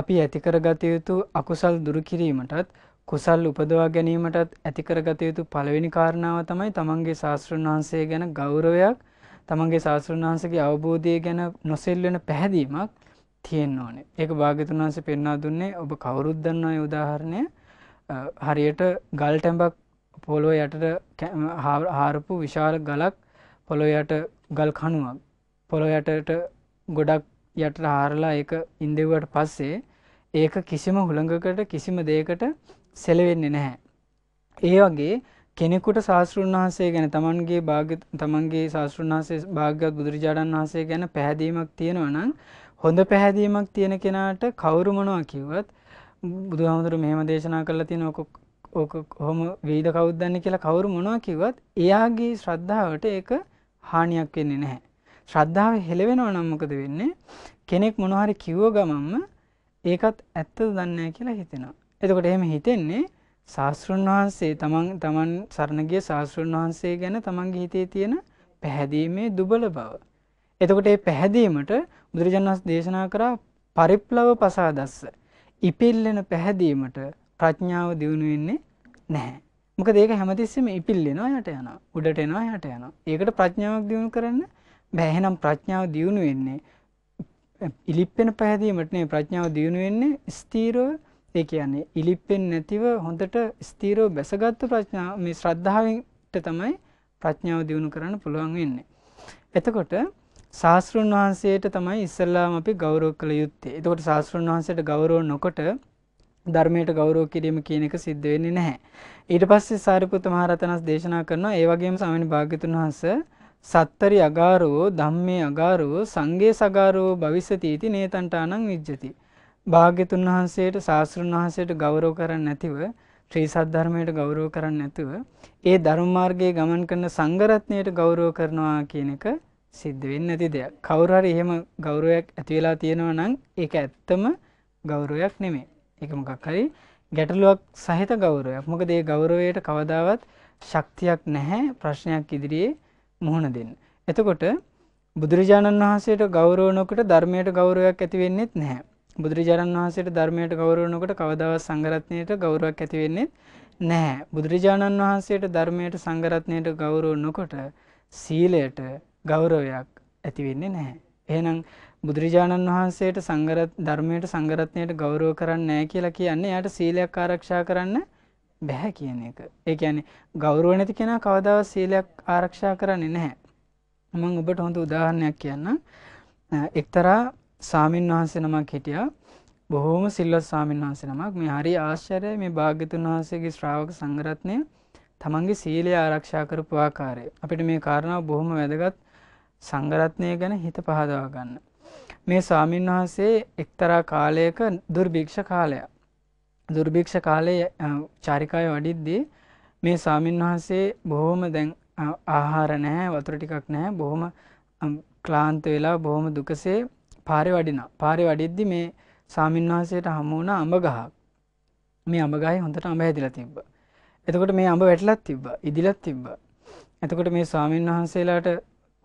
අපි ඇති කරගත යුතු අකුසල් දුරු කිරීමටත් කුසල් උපදවා ගැනීමටත් ඇති කරගත යුතු පළවෙනි කාරණාව තමයි තමන්ගේ ශාස්ත්‍රඥ වහන්සේ ගැන ගෞරවයක්, තමන්ගේ ශාස්ත්‍රඥ වහන්සේගේ අවබෝධය ගැන නොසෙල්වෙන පැහැදීමක් තියෙන්න ඕනේ. ඒක භාග්‍යතුන් වහන්සේ පෙන්වා දුන්නේ ඔබ කවුරුත් දන්නා උදාහරණය හරියට ගල් ටැඹක් පොලෝ යටට හාරපු විශාල ගලක් පොලො යට ගල් කණුවක් පොලො යටට ගොඩක් යට හාරලා එක ඉන්දෙව්වට පස්සේ ඒක කිසිම හුළඟකට කිසිම දෙයකට සෙලවෙන්නේ නැහැ. ඒ වගේ කෙනෙකුට ශාස්තෘන් වහන්සේ ගැන තමන්ගේ භාග තමන්ගේ ශාස්තෘන් වහන්සේ භාග්‍යත් බුදුරජාණන් වහන්සේ ගැන පැහැදීමක් තියෙනවා නම් හොඳ පැහැදීමක් තියෙන කෙනාට කවුරුමනවා කිව්වත් බුදුහාමුදුර මෙහම දේශනා කරලා තියෙන ඕක කොහොම වෙයිද කවුද්දන්න කියලා කවුරු මොනවා කිවත් එයාගේ ශ්‍රද්ධාවට ඒක හානියක් වෙන්නේ නැහැ. ශ්‍රද්ධාව හෙළවෙනවා නම්මකද වෙන්නේ කෙනෙක් මොනහරි කිව්ව ගමම්ම ඒකත් ඇත්තද දන්න කියලා හිතෙනවා. එතකොට එහෙම හිතෙන්නේ ශාස්තෘන් වහන්සේ තමන් තමන් සරණගේ ශාස්තෘන් වහන්සේ ගැන තමන්ගේ හිතේ තියෙන පැහැදීමේ දුබල බව. එතකොට ඒ පැහැදීමට බුදුරජාණන් දේශනා කරා පරිප්ලව පසාදස්ස. ඉපිල්ලෙන පැහැදීමට ප්‍රඥාව දියුණු වෙන්නේ නැහැ. මොකද ඒක හැමතිස්සෙම ඉපිල්ලෙනවා යට යනවා. උඩට එනවා යට යනවා. ඒකට ප්‍රඥාවක් දියුණු කරන්න බෑ. එහෙනම් ප්‍රඥාව දියුණු වෙන්නේ ඉලිප්පෙන පැහැදීමට නේ ප්‍රඥාව දියුණු වෙන්නේ ස්ථීරව ඒ කියන්නේ ඉලිප්පෙන්නේ නැතිව හොඳට ස්ථීරව බැසගත්තු ප්‍රඥාව මේ ශ්‍රද්ධාවෙන්ට තමයි ප්‍රඥාව දියුණු කරන්න පුළුවන් වෙන්නේ. එතකොට ශාස්ත්‍රුන් වහන්සේට තමයි ඉස්සල්ලාම අපි ගෞරව කළ යුත්තේ. එතකොට ශාස්ත්‍රුන් වහන්සේට ගෞරව නොකොට ධර්මයට ගෞරෝ කිරීම කියන එක සිද්ධ වෙන්නේ නැහැ. ඊට පස්සේ සාරිපුත මහරතනස් දේශනා කරනවා ඒ වගේම සමිනි භාග්‍යතුන් වහන්සේ සත්තරි අගාරෝ ධම්මේ අගාරෝ සංගේ සගාරෝ භවිසති इति නේතන්ටානං විජ්ජති. භාග්‍යතුන් වහන්සේට ශාස්ත්‍රුන් වහන්සේට ගෞරව කරන්නේ නැතිව ත්‍රි සද්ධර්මයට ගෞරව කරන්නේ නැතුව ඒ ධර්ම මාර්ගයේ ගමන් කරන සංඝරත්නයට ගෞරව කරනවා කියන එක සිද්ධ වෙන්නේ නැති දෙයක්. කවුරු හරි එහෙම ගෞරවයක් ඇති වෙලා තියෙනවා නම් ඒක ඇත්තම ගෞරවයක් නෙමෙයි. එක මොකක් හරි ගැටලුවක් සහිත ගෞරවයක් මොකද ඒ ගෞරවයට කවදාවත් ශක්තියක් නැහැ ප්‍රශ්නයක් ඉදිරියේ මුහුණ දෙන්න. එතකොට බුදුරජාණන් වහන්සේට ගෞරවනකට ධර්මයට ගෞරවයක් ඇතිවෙන්නෙත් නැහැ. බුදුරජාණන් වහන්සේට ධර්මයට ගෞරවනකට කවදාවත් සංගරත්නයට ගෞරවක් ඇතිවෙන්නෙත් නැහැ. බුදුරජාණන් වහන්සේට ධර්මයට සංගරත්නයට ගෞරව නොකොට සීලයට ගෞරවයක් ඇතිවෙන්නේ නැහැ. එහෙනම් බුදුරජාණන් වහන්සේට සංගරත් ධර්මයට සංගරත්නයට ගෞරව කරන්න නෑ කියලා කියන්නේ යට සීලයක් ආරක්ෂා කරන්න බැහැ කියන එක. ඒ කියන්නේ ගෞරව නැති කෙනා කවදාවත් සීලයක් ආරක්ෂා කරන්නේ නැහැ. මම ඔබට හොඳ උදාහරණයක් කියන්නම්. එක්තරා සාමින් වහන්සේ නමක් හිටියා. බොහෝම සිල්වත් සාමින් වහන්සේ නමක්. මේ හරි ආශ්චර්යයි මේ භාග්‍යතුන් වහන්සේගේ ශ්‍රාවක සංඝරත්නය තමන්ගේ සීලය ආරක්ෂා කරපු ආකාරය. අපිට මේ කාරණාව බොහොම වැදගත්. සංඝරත්නය ගැන හිත පහදවා ගන්න. මේ ස්වාමීන් වහන්සේ එක්තරා කාලයක දුර්භික්ෂ කාලයක්. දුර්භික්ෂ කාලයේ චාරිකාය වඩිද්දී මේ ස්වාමීන් වහන්සේ බොහොම දැන් ආහාර නැහැ වතුර ටිකක් නැහැ බොහොම ක්ලාන්ත වෙලා බොහොම දුකසේ පාරේ වඩිනවා. පාරේ වඩිද්දි මේ ස්වාමීන් වහන්සේට හමු වුණා අඹ ගහක්. මේ අඹ ගහේ හොඳට අඹ හැදිලා තිබ්බා. එතකොට මේ අඹ වැටලත් තිබ්බා. ඉදිලත් තිබ්බා. එතකොට මේ ස්වාමීන් වහන්සේලාට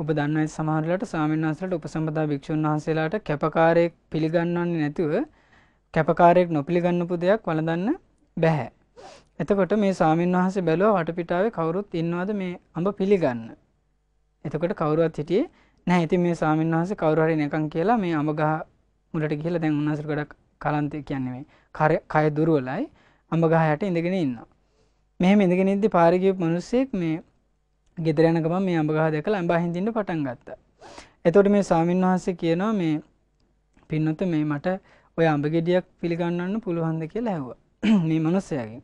ඔබ දන්නයි සමහරලට ස්වාමීන් වහන්සේලාට උපසම්පදා භික්ෂුන් වහන්සේලාට කැපකාරයෙක් පිළිගන්වන්නේ නැතුව කැපකාරයෙක් නොපිළිගන්නපු දෙයක් වළඳන්න බෑ. එතකොට මේ ස්වාමීන් වහන්සේ බැලුවා වටපිටාවේ කවුරුත් ඉන්නවද මේ අඹ පිළිගන්න. එතකොට කවුරුවත් හිටියේ නැහැ. ඉතින් මේ ස්වාමීන් වහන්සේ කවුරු හරි නිකන් කියලා මේ අඹ ගහ මුලට ගිහලා දැන් උන්වහන්සේ ගොඩක් කලන්තේ කියන්නේ මේ කය දුර්වලයි අඹ ගහ යට ඉඳගෙන ඉන්නවා. මෙහෙම ඉඳගෙන ඉද්දි පාරේ ගියපු මිනිස්සෙක් මේ ගෙදරයනකම මේ අඹගහ දෙකල අඹා හිඳින්ට පටන් ගත්ත. එතොට මේ සාමීන් වහන්සේ කියනවා මේ පින්නොත මේ මට ඔය අඹගෙඩියක් පිළිගන්නන්න පුළුවන්ද කියලා ඇහුව මේ මනුස්සයගේ.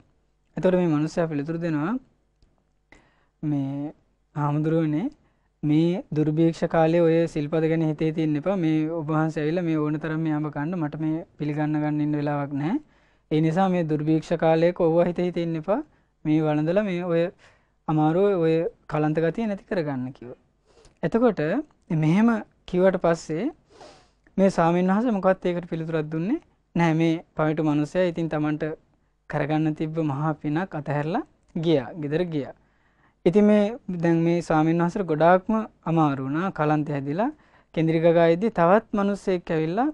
එතොට මේ මනුස්සය පිළිතුරු දෙනවා මේ හාමුදුරුවනේ මේ දුර්භීක්ෂ කාලේ ඔය සිල්පද ගැන හිතේ තින්න එපා මේ ඔබහන්ස ඇවිල මේ ඕන තරම් යාම කණ්ඩ මට මේ පිළිගන්න ගන්න ඉන්න වෙලාවක් නෑ ඒ නිසා මේ දුර්භීක්ෂ කාලයක ඔව හිත හිතෙන්න එපා මේ වනදල මේ ඔය අමාරුව ඔය කලන්ත ගතිය නැති කරගන්න කිව. එතකොට මෙහෙම කිවට පස්සේ මේ සාමීන් වහස මොකත් ඒකට පිළිතුරත් දුන්නේ නෑ මේ පවිටු මනුසය ඉතින් තමන්ට කරගන්න තිබ්බ මහා පිනක් අතහැරලා ගියා ගෙදර ගියා. ඉති මේ දැන් මේ ස්වාමීන් වහසර ගොඩාක්ම අමාරුණා කලන්ත හැදිලා කෙදිරිගායිද්දි තවත් මනුස්සෙක් ඇවිල්ලා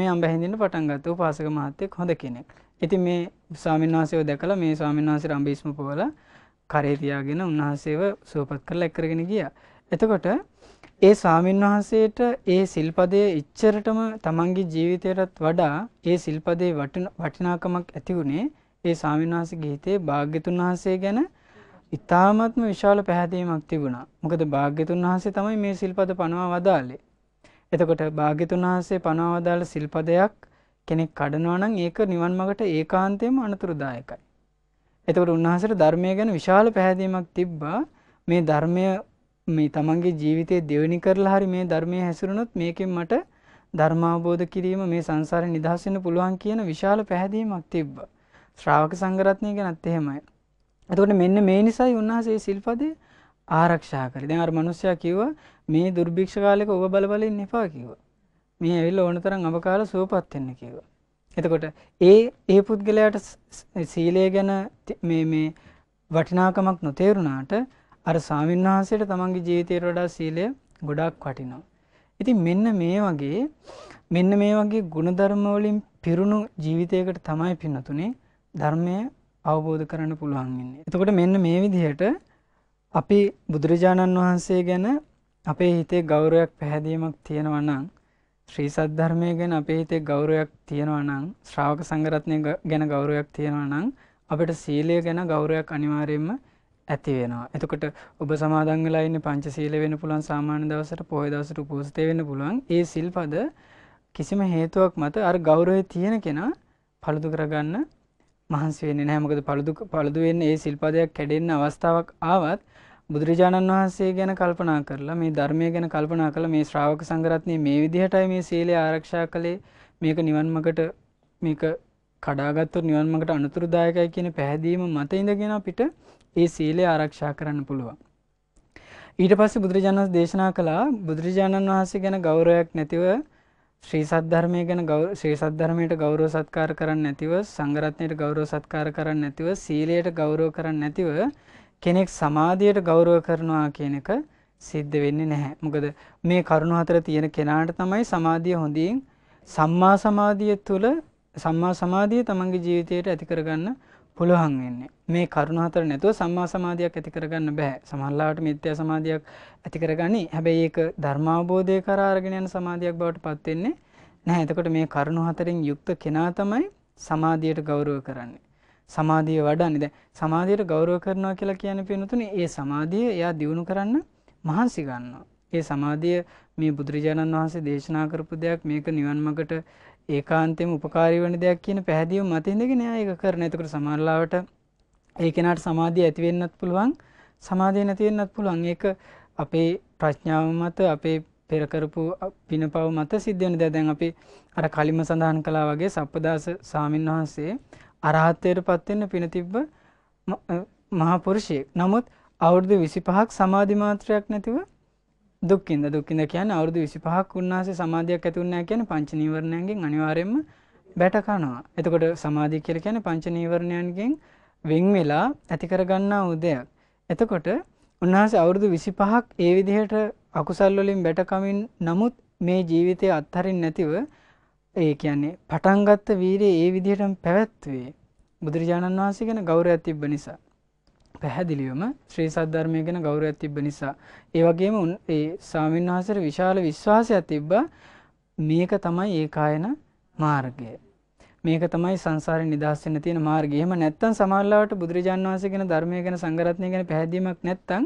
මේ අම්බැහිඳින්න පටන් ගත්ත පාසක මහත්තෙක් හොඳ කෙනෙක්. ඉති මේ ස්වාමින්වාසයෝ දැකළ මේ ස්වාමින්වාසර අම්භිස්ම පොවල කරේතියාගෙන උන්වහන්සේව සුවපත් කරලා එක්කරගෙන ගිය. එතකොට ඒ ස්වාමීන් වහන්සේට ඒ සිල්පදය ඉච්චරටම තමන්ගේ ජීවිතයටත් වඩා ඒ සිල්පදේ වටිනාකමක් ඇතිවුණේ ඒ ස්වාමීන් වහන්සේගේ හිතේ භාග්‍යතුන් වහන්සේ ගැන ඉතාමත්ම විශාල පැහැදීමක් තිබුණා. මොකද භාග්‍යතුන් වහන්සේ තමයි මේ සිල්පද පනවා වදාලේ. එතකොට භාග්‍යතුන් වහන්සේ පනවා වදාළ සිල්පදයක් කෙනෙක් කඩනවා නම් ඒක නිවන් මාර්ගට ඒකාන්තයෙන්ම අනතුරුදායකයි. එතකට උන්වහසට ධර්මය ගැන විශාල පැහැදීමක් තිබ්බා මේ ධර්මය මේ තමන්ගේ ජීවිතය දෙවනි කරලා හරි මේ ධර්මය හැසිරුණොත් මේකෙන් මට ධර්මාබෝධ කිරීම මේ සංසාර නිදහසන්න පුළුවන් කියන විශාල පැහැදීමක් තිබ්බ. ශ්‍රාවක සංගරත්නය ගැනත් එහෙමයි. ඇතකට මෙන්න මේ නිසායි උන්හසේ සිල්පදය ආරක්ෂා කර දෙ අර මනුස්්‍යයා කිව මේ දුර්භික්ෂ කාලෙක ඔබ බලබලින් එපා කිව. මේ ඇවිල්ල ඕනතරන් අවකාල සුවපත්වෙන්න කිවා. එතකොට ඒ ඒ පුද්ගලයාට සීලය ගැන මේ මේ වටිනාකමක් නොතේරුණාට අර ස්වාමීන් වහන්සේට තමන්ගේ ජීවිතයට වඩා සීලය ගොඩක් වටිනවා. ඉතින් මෙන්න මේ වගේ මෙන්න මේ වගේ ගුණධර්ම වලින් පිරුණු ජීවිතයකට තමයි පින්නතුනේ ධර්මය අවබෝධ කරන්න පුළුවන් වෙන්නේ. එතකොට මෙන්න මේ විදිහට අපි බුදුරජාණන් වහන්සේ ගැන අපේ හිතේ ගෞරවයක් පැහැදීමක් තියෙනවා නම් ශ්‍රී සද්ධර්මය ගැන අපේ හිතේ ගෞරවයක් තියෙනවා නම් ශ්‍රාවක සංඝරත්නය ගැන ගෞරවයක් තියෙනවා නම් අපිට සීලය ගැන ගෞරවයක් අනිවාර්යයෙන්ම ඇති වෙනවා. එතකොට ඔබ සමාදන් වෙලා ඉන්නේ පංචශීල වෙන්න පුළුවන් සාමාන්‍ය දවසට පොය දවසට උපෝසථය වෙන්න පුළුවන්. ඒ සිල්පද කිසිම හේතුවක් මත අර ගෞරවය තියෙන කෙනා පළුදු කරගන්න මහන්සි වෙන්නේ නැහැ. මොකද පළුදු පළුදු වෙන්නේ ඒ සිල්පදයක් කැඩෙන්න අවස්ථාවක් ආවත් බුදුරජාණන් වහන්සේ ගැන කල්පනා කරලා මේ ධර්මය ගැන කල්පනා කළ මේ ශ්‍රාවක සංගරත්නය මේ විදිහටයි මේ සීලේ ආරක්ෂා කළේ මේක නිවන්මකට මේක කඩාගත්තු නිවන්මකට අනතුරුදායකයි කියන පැහැදීම මත ඉඳගෙන අපිට ඒ සීලේ ආරක්ෂා කරන්න පුළුවන්. ඊට පස්සේ බුදුරජාණන් දේශනා කළා බුදුරජාණන් වහන්සේ ගැන ගෞරවයක් නැතිව ශ්‍රී සද්ධර්මය ගැන ගෞරව ශ්‍රී සද්ධර්මයට ගෞරව සත්කාර කරන්නේ නැතිව සංඝරත්නයට ගෞරව සත්කාර කරන්නේ නැතිව සීලයට ගෞරව කරන්නේ නැතිව කෙනෙක් සමාධියට ගෞරව කරනවා කියන එක සිද්ධ වෙන්නේ නැහැ. මොකද මේ කරුණු හතර තියෙන කෙනාට තමයි සමාධිය හොඳින් සම්මා සමාධිය තුළ සම්මා සමාධිය තමන්ගේ ජීවිතයට ඇති කරගන්න පුළුවන් වෙන්නේ. මේ කරුණු හතර නැතුව සම්මා සමාධියක් ඇති කරගන්න බෑ. සමහරවිට මිත්‍යා සමාධියක් ඇති කරගනි. හැබැයි ඒක ධර්මාබෝධය කරා අරගෙන යන සමාධියක් බවට පත් වෙන්නේ නැහැ. එතකොට මේ කරුණු හතරෙන් යුක්ත කෙනා තමයි සමාධියට ගෞරව කරන්නේ. සමාධිය වඩන්නේ දැන් සමාධියට ගෞරව කරනවා කියලා කියන්නේ පිනතුනේ ඒ සමාධිය එයා දියුණු කරන්න මහන්සි ගන්නවා. ඒ සමාධිය මේ බුදුරජාණන් වහන්සේ දේශනා කරපු දෙයක් මේක නිවන් මාර්ගට ඒකාන්තයෙන්ම ಉಪකාරී වෙන දෙයක් කියන පැහැදිලිව මතින්දගෙන එයා ඒක කරන. එතකොට සමානලාවට ඒ කෙනාට සමාධිය ඇති වෙන්නත් පුළුවන් සමාධිය නැති වෙන්නත් පුළුවන්. ඒක අපේ ප්‍රඥාව මත අපේ පෙර කරපු පිනපව මත සිද්ධ වෙන දැන් අපි අර කලින්ම සඳහන් කළා වගේ සප්පදාස සාමින් වහන්සේ අරහත්ත්වයට පත් වෙන්න පින තිබ්බ මහා පුරුෂයෙක්. නමුත් අවුරුදු 25ක් සමාධි මාත්‍රයක් නැතිව දුක්ඛින්ද දුක්ඛින්ද කියන්නේ අවුරුදු 25ක් උන්වහන්සේ සමාධියක් ඇති වුණා කියන්නේ පංච නීවරණයන්ගෙන් අනිවාර්යයෙන්ම බැට කරනවා. එතකොට සමාධිය කියලා කියන්නේ පංච නීවරණයන්ගෙන් වෙන් වෙලා ඇති කරගන්නා උදයක්. එතකොට උන්වහන්සේ අවුරුදු 25ක් ඒ විදිහට අකුසල් වලින් බැටකමින් නමුත් මේ ජීවිතය අත්හරින්න නැතිව ඒ කියන්නේ පටන්ගත්ත වීරේ ඒ විදිහටම පැවැත්වේ බුදුරජාණන් වහන්සේ ගැන ගෞරයක් තිබ්බ නිසා. පැහැදිලිවම ශ්‍රී සද්ධර්මය ගැන ගෞරයක් තිබ්බ නිසා. ඒ වගේම උන් ඒ සාමීන් වහන්සට විශාල විශ්වාසයක් තිබ්බ මේක තමයි ඒ කායන මාර්ගය. මේක තමයි සංසාර නිදස්සන තියෙන මාර්ගයම නැත්තම් සමාල්ලාවට බුදුරජාන් වහන්සේ ගැන ධර්මය ගැන සංගරත්නය ගැන පැහැදීමක් නැත්තම්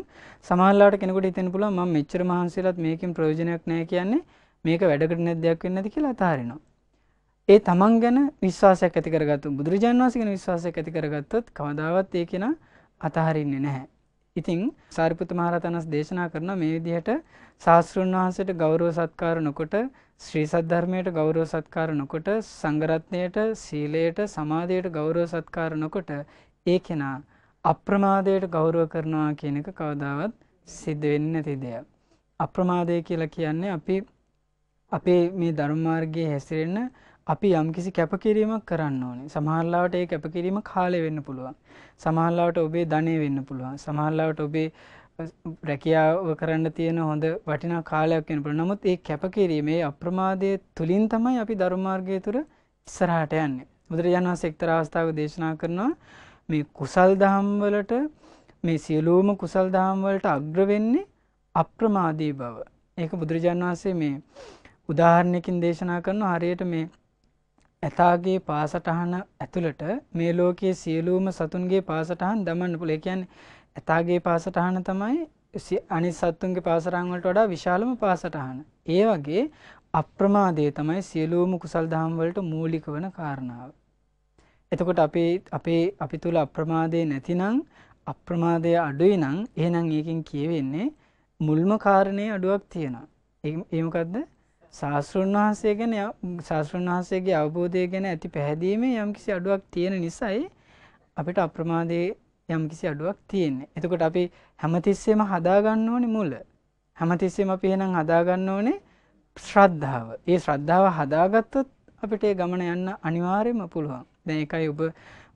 සමාල්ලාට කෙනෙකුට හිතෙන පුළුවන් මම මෙච්චර මහන්සියලත් මේකෙන් ප්‍රයෝජනයක් නැහැ කියන්නේ මේක වැඩකට නැද්දයක් වෙන්නේ නැති කියලා අතාරිනවා. ඒ තමන් ගැන විශ්වාසයක් ඇති කරගත්තු බුදුරජාණන් වහන්සේ ගැන විශ්වාසයක් ඇති කරගත්තොත් කවදාවත් ඒ කෙනා අතහරින්නේ නැහැ. ඉතින් සාරිපුත මහරහතන් දේශනා කරන මේ විදිහට ශාස්ත්‍රුන් වහන්සේට ගෞරව සත්කාර නොකොට ශ්‍රී සද්ධර්මයට ගෞරව සත්කාර නොකොට සංඝරත්නයට සීලයට සමාධියට ගෞරව සත්කාර නොකොට ඒ කෙනා අප්‍රමාදයට ගෞරව කරනවා කියන එක කවදාවත් සිද්ධ වෙන්නේ නැති දෙයක්. අප්‍රමාදය කියලා කියන්නේ අපි අපේ මේ ධර්ම මාර්ගයේ හැසිරෙන්න අපි යම්කිසි කැපකිරීමක් කරන්න ඕනේ සමහල්ලාවට ඒ කැපකිරීම කාලය වෙන්න පුළුවන් සමහල්ලාවට ඔබේ ධනය වෙන්න පුළුවන් සමහල්ලාවට ඔබේ රැකියාව කරන්න තියෙන හොඳ වටිනා කාලයක් වෙන පුළුවන් නමුත් ඒ කැපකිරීමේ අප්‍රමාදය තුලින් තමයි අපි ධර්මාර්ගය තුර ඉස්සරහට යන්නේ බුදුරජාණන් වහන්සේ එක්තරා අවස්ථාවක දේශනා කරනවා මේ කුසල් දහම් වලට මේ සියලුම කුසල් දහම් වලට අග්‍ර වෙන්නේ අප්‍රමාදී බව ඒක බුදුරජාණන් වහන්සේ මේ උදාහරණයකින් දේශනා කරනවා හරියට මේ ඇතාගේ පාසටහන ඇතුළට මේ ලෝකයේ සියලූම සතුන්ගේ පාසටහන් දමන්න පුළ එකයන් ඇතාගේ පාසටහන තමයි අනි සත්තුන්ගේ පාසරංවලට වඩා විශාලම පාසටහන. ඒ වගේ අප්‍රමාදය තමයි සියලූම කුසල් දහම්වලට මූලික වන කාරණාව. එතකොට අපේ අපේ අපි තුළ අප්‍රමාදය නැතිනං අප්‍රමාදය අඩුයි නං ඒනං ඒකින් කියවෙන්නේ මුල්ම කාරණය අඩුවක් තියෙන. ඒමකක්ද ශාස්තෘන් වහන්සේ ගැන ශාස්තෘන් වහන්සේගේ අවබෝධය ගැන ඇති පැහැදීමේ යම් කිසි අඩුවක් තියෙන නිසයි අපිට අප්‍රමාදයේ යම් කිසි අඩුවක් තියෙන්නේ. එතකොට අපි හැමතිස්සෙම හදාගන්න ඕනේ මුල. හැමතිස්සෙම අපි එහෙනම් හදාගන්න ඕනේ ශ්‍රද්ධාව. ඒ ශ්‍රද්ධාව හදාගත්තොත් අපිට ඒ ගමන යන්න අනිවාර්යයෙන්ම පුළුවන්. දැන් ඒකයි ඔබ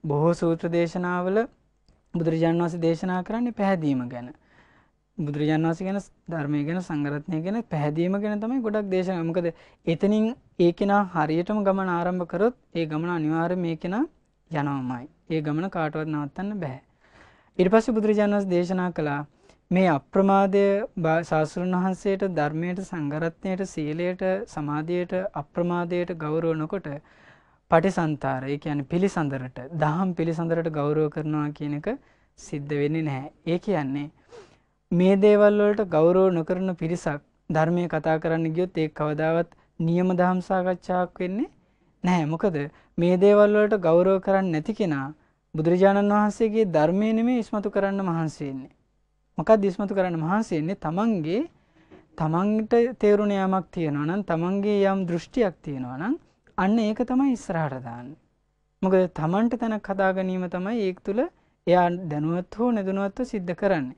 බොහෝ සූත්‍ර දේශනාවල බුදුරජාණන් වහන්සේ දේශනා කරන්නේ පැහැදීම ගැන. බුදුරජාන් වහන්සේ ගැන ධර්මය ගැන සංගරත්නය ගැන පැහැදීම ගැන තමයි ගොඩක් දේශනා. මොකද එතනින් ඒ කෙනා හරියටම ගමන ආරම්භ කරොත් ඒ ගමන අනිවාර්යයෙන් මේ කෙනා යනවාමයි. ඒ ගමන කාටවත් නවත්තන්න බෑ. ඊට පස්සේ බුදුරජාන් වහන්සේ දේශනා කළා මේ අප්‍රමාදය සාසුරුන් වහන්සේට ධර්මයට සංගරත්නයට සීලයට සමාධියට අප්‍රමාදයට ගෞරව නොකොට පටිසන්තර ඒ කියන්නේ පිළිසඳරට දහම් පිළිසඳරට ගෞරව කරනවා කියන එක සිද්ධ වෙන්නේ නැහැ. ඒ කියන්නේ මේ දේවල් වලට ගෞරව නොකරන පිරිසක් ධර්මයේ කතා කරන්න ගියොත් ඒක කවදාවත් නියම දහම් සාකච්ඡාවක් වෙන්නේ නැහැ. මොකද මේ දේවල් වලට ගෞරව කරන්නේ නැති කෙනා බුදුරජාණන් වහන්සේගේ ධර්මයේ නෙමෙයි ඉස්මතු කරන්න මහන්සි වෙන්නේ. මොකක්ද ඉස්මතු කරන්න මහන්සි වෙන්නේ? තමන්ගේ තමන්ට තේරුණ යමක් තියෙනවා නම් තමන්ගේ යම් දෘෂ්ටියක් තියෙනවා නම් අන්න ඒක තමයි ඉස්සරහට දාන්නේ. මොකද තමන්ට තනක් හදා ගැනීම තමයි ඒක තුල එයා දැනුවත් හෝ නැදුනවත්ව සිද්ධ කරන්නේ.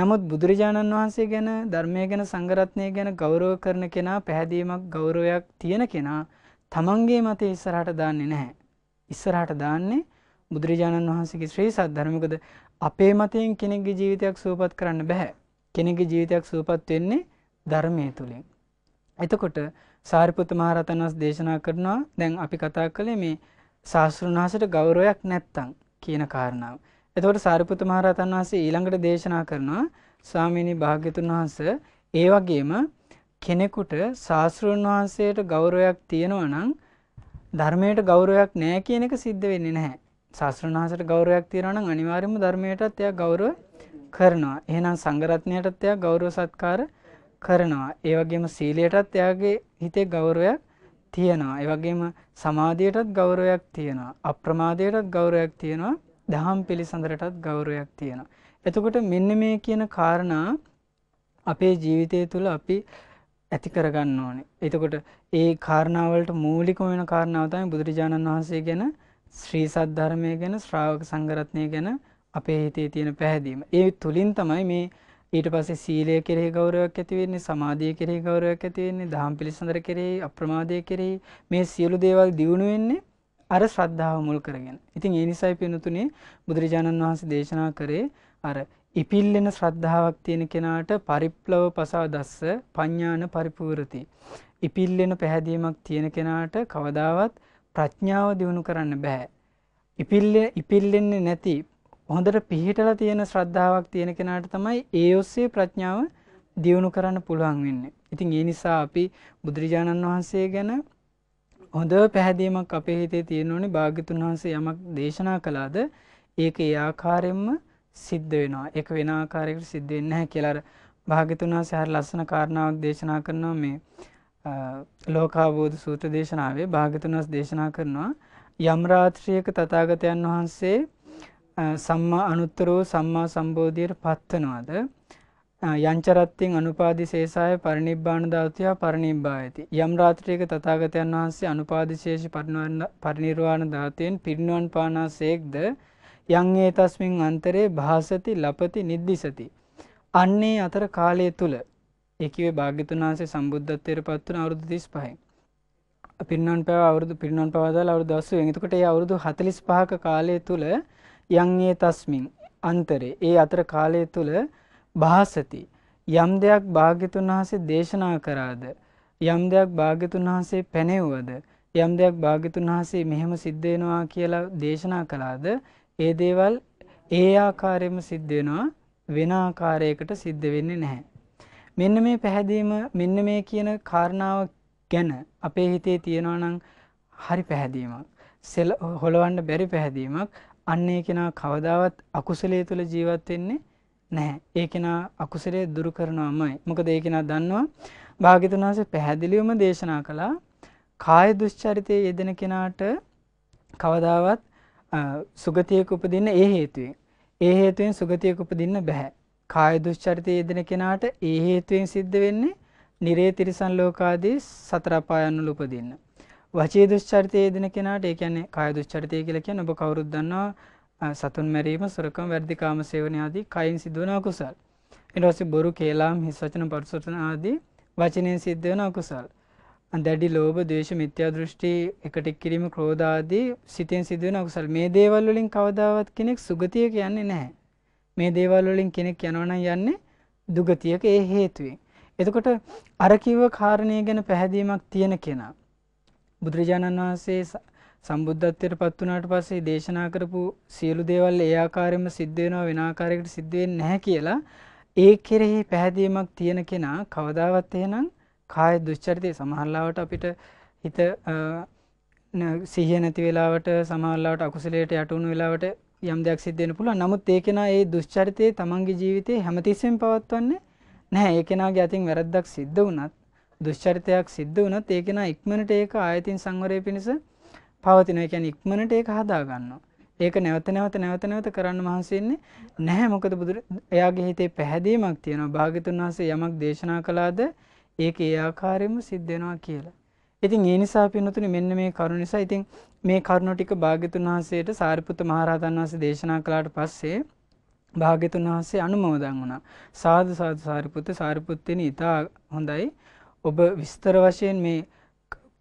නමුත් බුදුරජාණන් වහන්සේ ගැන ධර්මය ගැන සංගරත්නය ගැන ගෞරව කරන කෙනා පැහැදීමක් ගෞරවයක් තියෙන කෙනා තමන්ගේ මතය ඉස්සරහට දාන්නේ නැහැ. ඉස්සරහට දාන්නේ බුදුරජාණන් වහන්සේගේ ශ්‍රී සද්ධර්මකද අපේ මතයෙන් කෙනෙක්ගේ ජීවිතයක් සූපත් කරන්න බැහැ. කෙනෙක්ගේ ජීවිතයක් සූපත් වෙන්නේ ධර්මය තුළින්. එතකොට සාරිපුත මහරතන් වහන්සේ දේශනා කරනවා දැන් අපි කතා කළේ මේ ශාස්ත්‍රුණහසට ගෞරවයක් නැත්තම් කියන කාරණාව. එතකොට සාරිපුත මහරහතන් වහන්සේ ඊළඟට දේශනා කරනවා ස්වාමීනි භාග්‍යතුන් වහන්සේ ඒ වගේම කෙනෙකුට ශාස්ත්‍රඥ වහන්සේට ගෞරවයක් තියෙනවා නම් ධර්මයට ගෞරවයක් නැහැ කියන එක සිද්ධ වෙන්නේ නැහැ. ශාස්ත්‍රඥ වහන්සේට ගෞරවයක් තියෙනවා නම් අනිවාර්යයෙන්ම ධර්මයටත් එයා ගෞරව කරනවා. එහෙනම් සංඝරත්නයටත් එයා ගෞරව සත්කාර කරනවා. ඒ වගේම සීලයටත් එයාගේ හිතේ ගෞරවයක් තියෙනවා. ඒ වගේම සමාධියටත් ගෞරවයක් තියෙනවා. අප්‍රමාදයටත් ගෞරවයක් තියෙනවා. දහම් පිළිසඳරටත් ගෞරවයක් තියෙනවා. එතකොට මෙන්න මේ කියන කාරණා අපේ ජීවිතය තුළ අපි ඇති කරගන්න ඕනේ. එතකොට ඒ කාරණාවලට මූලිකම වෙන කාරණාව තමයි බුදුරජාණන් වහන්සේ ගැන ශ්‍රී සද්ධර්මය ගැන ශ්‍රාවක සංඝරත්නය ගැන අපේ හිතේ තියෙන පැහැදීම. ඒ තුලින් තමයි මේ ඊට පස්සේ සීලය කෙරෙහි ගෞරවයක් ඇති වෙන්නේ සමාධිය කෙරෙහි ගෞරවයක් ඇති වෙන්නේ දහම් පිළිසඳර කෙරෙහි අප්‍රමාදය කෙරෙහි මේ සියලු දේවල් දියුණු වෙන්නේ අර ශ්‍රද්ධාව මුල් කරගෙන. ඉතින් ඒ නිසයි පිනතුනේ බුදුරජාණන් වහන්සේ දේශනා කරේ අර ඉපිල්ලෙන ශ්‍රද්ධාවක් තියෙන කෙනාට පරිප්ලව පසා දස්ස පඤ්ඥාන පරිපූරති. ඉපිල්ලෙන පැහැදීමක් තියෙන කෙනාට කවදාවත් ප්‍රඥාව දියුණු කරන්න බෑ. ඉපිල්ල ඉපිල්ලෙන්නේ නැති හොඳට පිහිටලා තියෙන ශ්‍රද්ධාවක් තියෙන කෙනාට තමයි ඒ ඔස්සේ ප්‍රඥාව දියුණු කරන්න පුළුවන් වෙන්න. ඉතින් ඒ නිසා අපි බුදුරජාණන් වහන්සේ ගැන හොඳ පැහැදීමක් අපේ හිතේ තියෙන ඕනේ භාග්‍යතුන් වහන්සේ යමක් දේශනා කළාද ඒක ඒ ආකාරයෙන්ම සිද්ධ වෙනවා. ඒක වෙන ආකාරයකට සිද්ධ වෙන්නේ නැහැ කියලා අර භාග්‍යතුන් වහන්සේ හරිය ලස්සන කාරණාවක් දේශනා කරනවා මේ ලෝකාබෝධ සූත්‍ර දේශනාවේ භාග්‍යතුන් වහන්සේ දේශනා කරනවා යම් රාත්‍රියක තථාගතයන් වහන්සේ සම්මා අනුත්තරෝ සම්මා සම්බෝධියට පත්වනවාද යංචරත්තෙන් අනුපාදි ශේෂාය පරිනිබ්බාන ධාතුයා පරිනිබ්බායති. යම් රාත්‍රියක තථාගතයන් වහන්සේ අනුපාදි ශේෂ පරිනිර්වාණ ධාතයෙන් පිරිනිවන් පානාසේක්ද යං ඒ තස්මින් අන්තරේ භාසති ලපති නිද්දිසති. අන්නේ අතර කාලය තුල ඒ කියේ භාග්‍යතුන් වහන්සේ සම්බුද්ධත්වයට පත් වුණ අවුරුදු 35යි. පිරිනිවන් පෑව අවුරුදු පිරිනිවන් පෑවදාලා අවුරුදු 80 වෙනි. එතකොට ඒ අවුරුදු 45ක කාලය තුල යං ඒ තස්මින් අන්තරේ ඒ අතර කාලය තුල භාසති යම් දෙයක් භාග්‍යතුන් වහන්සේ දේශනා කරාද යම් දෙයක් භාග්‍යතුන් වහන්සේ පැනෙව්වද යම් දෙයක් භාග්‍යතුන් වහන්සේ මෙහෙම සිද්ධ වෙනවා කියලා දේශනා කළාද ඒ දේවල් ඒ ආකාරයෙන්ම සිද්ධ වෙනවා වෙන ආකාරයකට සිද්ධ වෙන්නේ නැහැ මෙන්න මේ පැහැදීම මෙන්න මේ කියන කාරණාව ගැන අපේ හිතේ තියෙනවා නම් හරි පැහැදීමක් සෙල හොලවන්න බැරි පැහැදීමක් අන්නේ කෙනා කවදාවත් අකුසලයේ තුල ජීවත් වෙන්නේ නැහැ. ඒ කෙනා අකුසලයේ දුරු කරනවාමයි. මොකද ඒ කෙනා දන්නවා භාග්‍යතුන් වහන්සේ පැහැදිලිවම දේශනා කළා කාය දුස්චරිතයේ යෙදෙන කෙනාට කවදාවත් සුගතියක උපදින්න ඒ හේතුවෙන්. ඒ හේතුවෙන් සුගතියක උපදින්න බෑ. කාය දුස්චරිතයේ යෙදෙන කෙනාට ඒ හේතුවෙන් සිද්ධ වෙන්නේ නිරේ තිරිසන් ලෝකාදී සතර අපායන් වල උපදින්න. වචී දුස්චරිතයේ යෙදෙන කෙනාට ඒ කියන්නේ කාය දුස්චරිතය කියලා කියන්නේ ඔබ කවුරුත් දන්නවා සතුන් මැරීම සුරකම් වැරදිකාම සේවන ආදී කයින් සිදුවන අකුසල්. එඩවස බොරු කේලාම් හිස්වචන පටසටන ආදී වචනයෙන් සිද්ධවන අකුසල්. දැඩි ලෝබ දේශ මිත්‍යා දෘෂ්ටි එකටෙක් කිරීම ක්‍රෝධාදී සිතෙන් සිදුවන අකුසල් මේ දේවල්වලින් කවදාවත් කෙනෙක් සුගතිය කියන්නේ නැහැ. මේ දේවල්වලින් කෙනෙක් යනවන යන්නේ දුගතියක ඒ හේතුවෙන්. එතකොට අරකිව කාරණය ගැන පැහැදීමක් තියෙන කෙනා. බුදුරජාණන් වහන්සේ සම්බුද්ධත්වයට පත් වුණාට පස්සේ දේශනා කරපු සියලු දේවල් ඒ ආකාරයෙන්ම සිද්ධ වෙනවා වෙන ආකාරයකට සිද්ධ වෙන්නේ නැහැ කියලා ඒ කෙරෙහි පැහැදීමක් තියෙන කෙනා කවදාවත් එහෙනම් කාය දුස්චරිතේ සමහරලාවට අපිට හිත සිහිය නැති වෙලාවට සමහරලාවට අකුසලයට යටුණු වෙලාවට යම් දෙයක් සිද්ධ වෙන්න පුළුවන්. නමුත් ඒ කෙනා ඒ දුස්චරිතේ තමන්ගේ ජීවිතේ හැමතිස්සෙම පවත්වන්නේ නැහැ. ඒ කෙනාගේ අතින් වැරද්දක් සිද්ධ වුණත්, දුස්චරිතයක් සිද්ධ වුණත් ඒ කෙනා ඉක්මනට ඒක ආයතින් සංවරය පිණිස පවතින එකැන ඉක්මනට ඒක හදාගන්න. ඒක නැවත නැවත නැවත නැවත කරන්න මහන්සේන්නේ නැහැ මොකද බුදුර එයාගේ හිතේ පැහැදීමක් තියෙනවා භාගිතුන් වහසේ යමක් දේශනා කලාද ඒක ඒ ආකාරයම සිද්ධෙනවා කියලා. ඉතින් ඒ නිසා පින්නතුනි මෙන්න මේ කරුණ නිසා ඉතින් මේ කරුණ ටික භාග්‍යතුන් වහන්සේට සාරිපුත මහරහතන් වහන්සේ දේශනා කළාට පස්සේ භාග්‍යතුන් වහන්සේ අනුමෝදන් වුණා. සාදු සාදු සාරිපුත සාරිපුත්තෙනි ඊට හොඳයි. ඔබ විස්තර වශයෙන් මේ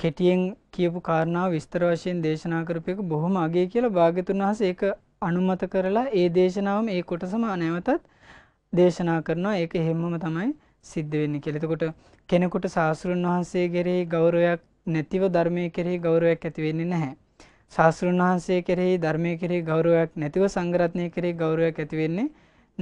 කෙටියෙන් කියපු කාරණාව විස්තර වශයෙන් දේශනා කරපු එක බොහොම අගේ කියලා භාග්‍යතුන් වහන්සේ ඒක අනුමත කරලා ඒ දේශනාවම ඒ කොටසම නැවතත් දේශනා කරනවා. ඒක හැමම තමයි සිද්ධ වෙන්නේ කියලා. එතකොට කෙනෙකුට සාස්ෘන් වහන්සේ කෙරෙහි ගෞරවයක් නැතිව ධර්මයේ කෙරෙහි ගෞරවයක් ඇති වෙන්නේ නැහැ. සාස්ෘන් වහන්සේ කෙරෙහි ධර්මයේ කෙරෙහි ගෞරවයක් නැතිව සංඝරත්නය කෙරෙහි ගෞරවයක් ඇති වෙන්නේ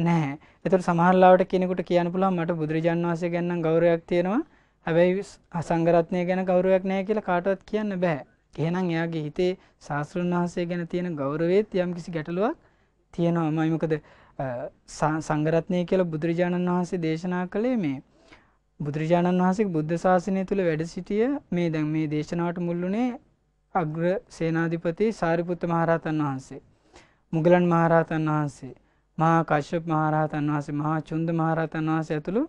නැහැ. එතකොට සමහර ලාවට කෙනෙකුට කියන්න පුළුවන් මට බුදුරජාන් වහන්සේ ගැන නම් ගෞරවයක් තියෙනවා. හැබැයි අසංගරත්නය ගැන ගෞරවයක් නෑ කියලා කාටවත් කියන්න බෑ. එහෙනම් එයාගේ හිතේ ශාස්ත්‍රඥ වහන්සේ ගැන තියෙන ගෞරවයේත් යම්කිසි ගැටලුවක් තියෙනවාමයි. මොකද සංගරත්නය කියලා බුදුරජාණන් වහන්සේ දේශනා කළේ මේ බුදුරජාණන් වහන්සේ බුද්ධ ශාසනය තුල වැඩ සිටිය මේ දැන් මේ දේශනාවට මුල්ුණේ අග්‍ර සේනාධිපති සාරිපුත්ත මහරහතන් වහන්සේ. මුගලන් මහරහතන් වහන්සේ, මහා කශ්‍යප මහරහතන් වහන්සේ, මහා චුන්ද මහරහතන් වහන්සේ ඇතුළු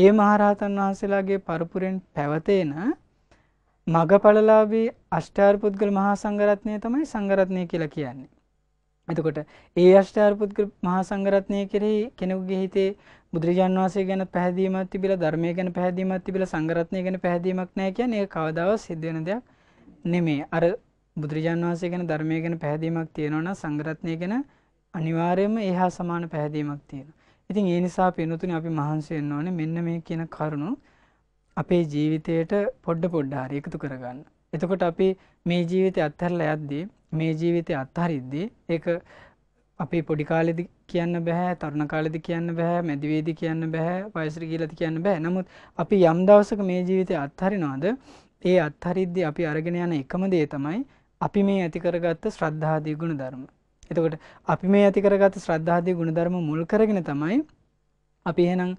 ඒ මහරහතන් වහන්සේලාගේ පරපුරෙන් පැවතෙන මගඵලලාභී අෂ්ටාර පුද්ගල මහා සංඝරත්නය තමයි සංඝරත්නය කියලා කියන්නේ. එතකොට ඒ අෂ්ටාර පුද්ගල මහා සංඝරත්නය කෙරෙහි කෙනෙකුගේ හිතේ බුදුරජාන් වහන්සේ ගැන පැහැදීමක් තිබිලා ධර්මය ගැන පැහැදීමක් තිබිලා සංඝරත්නය ගැන පැහැදීමක් නැහැ කියන්නේ ඒක කවදාවත් සිද්ධ වෙන දෙයක් නෙමෙයි. අර බුදුරජාන් වහන්සේ ගැන ධර්මය ගැන පැහැදීමක් තියෙනවා නම් සංඝරත්නය ගැන අනිවාර්යයෙන්ම එහා සමාන පැහැදීමක් තියෙනවා. ඉතින් ඒ නිසා පිනතුනේ අපි මහන්සි වෙන්න ඕනේ මෙන්න මේ කියන කරුණු අපේ ජීවිතයට පොඩ පොඩ හරි එකතු කරගන්න. එතකොට අපි මේ ජීවිතය අත්හැරලා යද්දී මේ ජීවිතය අත්හරිද්දී ඒක අපේ පොඩි කාලෙදි කියන්න බෑ තරුණ කාලෙදි කියන්න බෑ මැදිවේදී කියන්න බෑ වයසට ගිහිලාද කියන්න බෑ. නමුත් අපි යම් දවසක මේ ජීවිතය අත්හරිනවද ඒ අත්හරිද්දී අපි අරගෙන යන එකම දේ තමයි අපි මේ ඇති කරගත්ත ශ්‍රද්ධාදී ගුණ ධර්ම. එතකොට අපි මේ ඇති කරගත ශ්‍රද්ධාදී ගුණධර්ම මුල් කරගෙන තමයි අපි එහෙනම්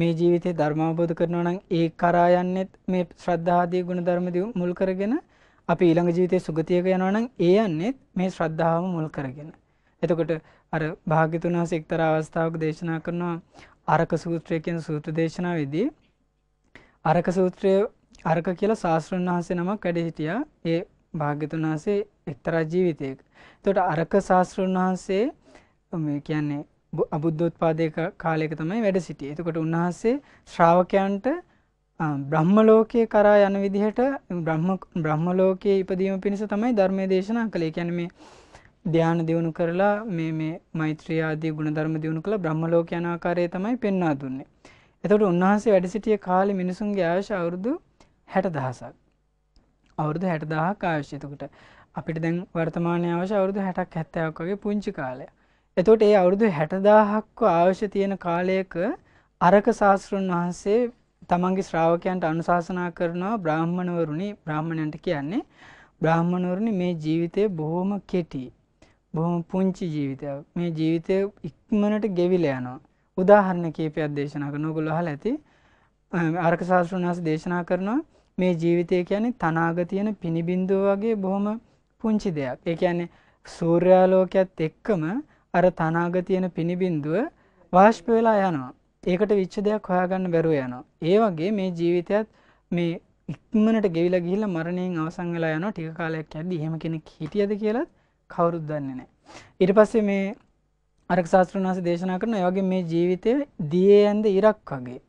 මේ ජීවිතේ ධර්මාවබෝධ කරනවා නම් ඒ කරා යන්නෙත් මේ ශ්‍රද්ධාදී ගුණධර්ම මුල් කරගෙන අපි ඊළඟ ජීවිතේ සුගතියක යනවා නම් ඒ යන්නේත් මේ ශ්‍රද්ධාවම මුල් කරගෙන. එතකොට අර භාග්‍යතුන් වහන්සේ එක්තරා අවස්ථාවක දේශනා කරනවා අරක සූත්‍රය කියන සූත්‍ර දේශනාවේදී අරක සූත්‍රය අරක කියලා ශාස්ත්‍රඥ වහන්සේ නමක් වැඩ හිටියා. ඒ භාග්‍යතුන් වහන්සේ එක්තරා ජීවිතයක. එතකොට අරක ශාස්ත්‍රඥ වහන්සේ මේ කියන්නේ අබුද්ධෝත්පාදයේ කාලයක තමයි වැඩ සිටියේ. එතකොට උන්වහන්සේ ශ්‍රාවකයන්ට බ්‍රහ්ම ලෝකයේ කරා යන විදිහට බ්‍රහ්ම බ්‍රහ්ම ලෝකයේ ඉපදීම පිණිස තමයි ධර්මයේ දේශනා කළේ. කියන්නේ මේ ධානය දිනු කරලා මේ මේ මෛත්‍රී ආදී ගුණධර්ම දිනු කළා බ්‍රහ්ම ලෝක යන ආකාරය තමයි පෙන්වා දුන්නේ. එතකොට උන්වහන්සේ වැඩ සිටිය කාලේ මිනිසුන්ගේ ආයුෂ අවුරුදු 60000ක්. අවුරුදු 60000ක් ආයුෂ. එතකොට අපිට දැන් වර්තමානය අවශ්‍ය අවුරුදු හැටක් හැත්තයක් වගේ පුංචි කාලය. එතොට ඒ අවුරුදු හැටදාහක්ව අවශ්‍ය තියෙන කාලයක අරක ශාස්තෘන් වහන්සේ තමන්ගේ ශ්‍රාවකයන්ට අනුශාසනා කරනවා බ්‍රාහ්මණවරුණි බ්‍රාහ්මණයන්ට කියන්නේ බ්‍රාහ්මණවරුණි මේ ජීවිතය බොහෝම කෙටි. බොහොම පුංචි ජීවිතය මේ ජීවිතය ඉක්මනට ගෙවිල යනවා. උදාහරණ කීපයක් දේශනා කරන ගොලොහල ඇති අරක ශාස්තෘන් වහස දේශනා කරනවා මේ ජීවිතය කියන්නේ තනාග තියෙන පිණිබින්දුව වගේ බොහොම පුංචි දෙයක්. ඒ කියන්නේ සූර්යාලෝකයත් එක්කම අර තනාග තියෙන පිනිබින්දුව වාෂ්ප වෙලා යනවා. ඒකට විච්ඡේදයක් හොයාගන්න බැරුව යනවා. ඒ වගේ මේ ජීවිතයත් මේ ඉක්මනට ගෙවිලා ගිහිල්ලා මරණයෙන් අවසන් වෙලා යනවා. ටික කාලයක් යද්දී එහෙම කෙනෙක් හිටියද කියලාත් කවුරුත් දන්නේ නැහැ. ඊට පස්සේ මේ අරක ශාස්ත්‍රඥ වහන්සේ දේශනා කරන ඒ වගේ මේ ජීවිතයේ දියේ ඇඳ ඉරක් වගේ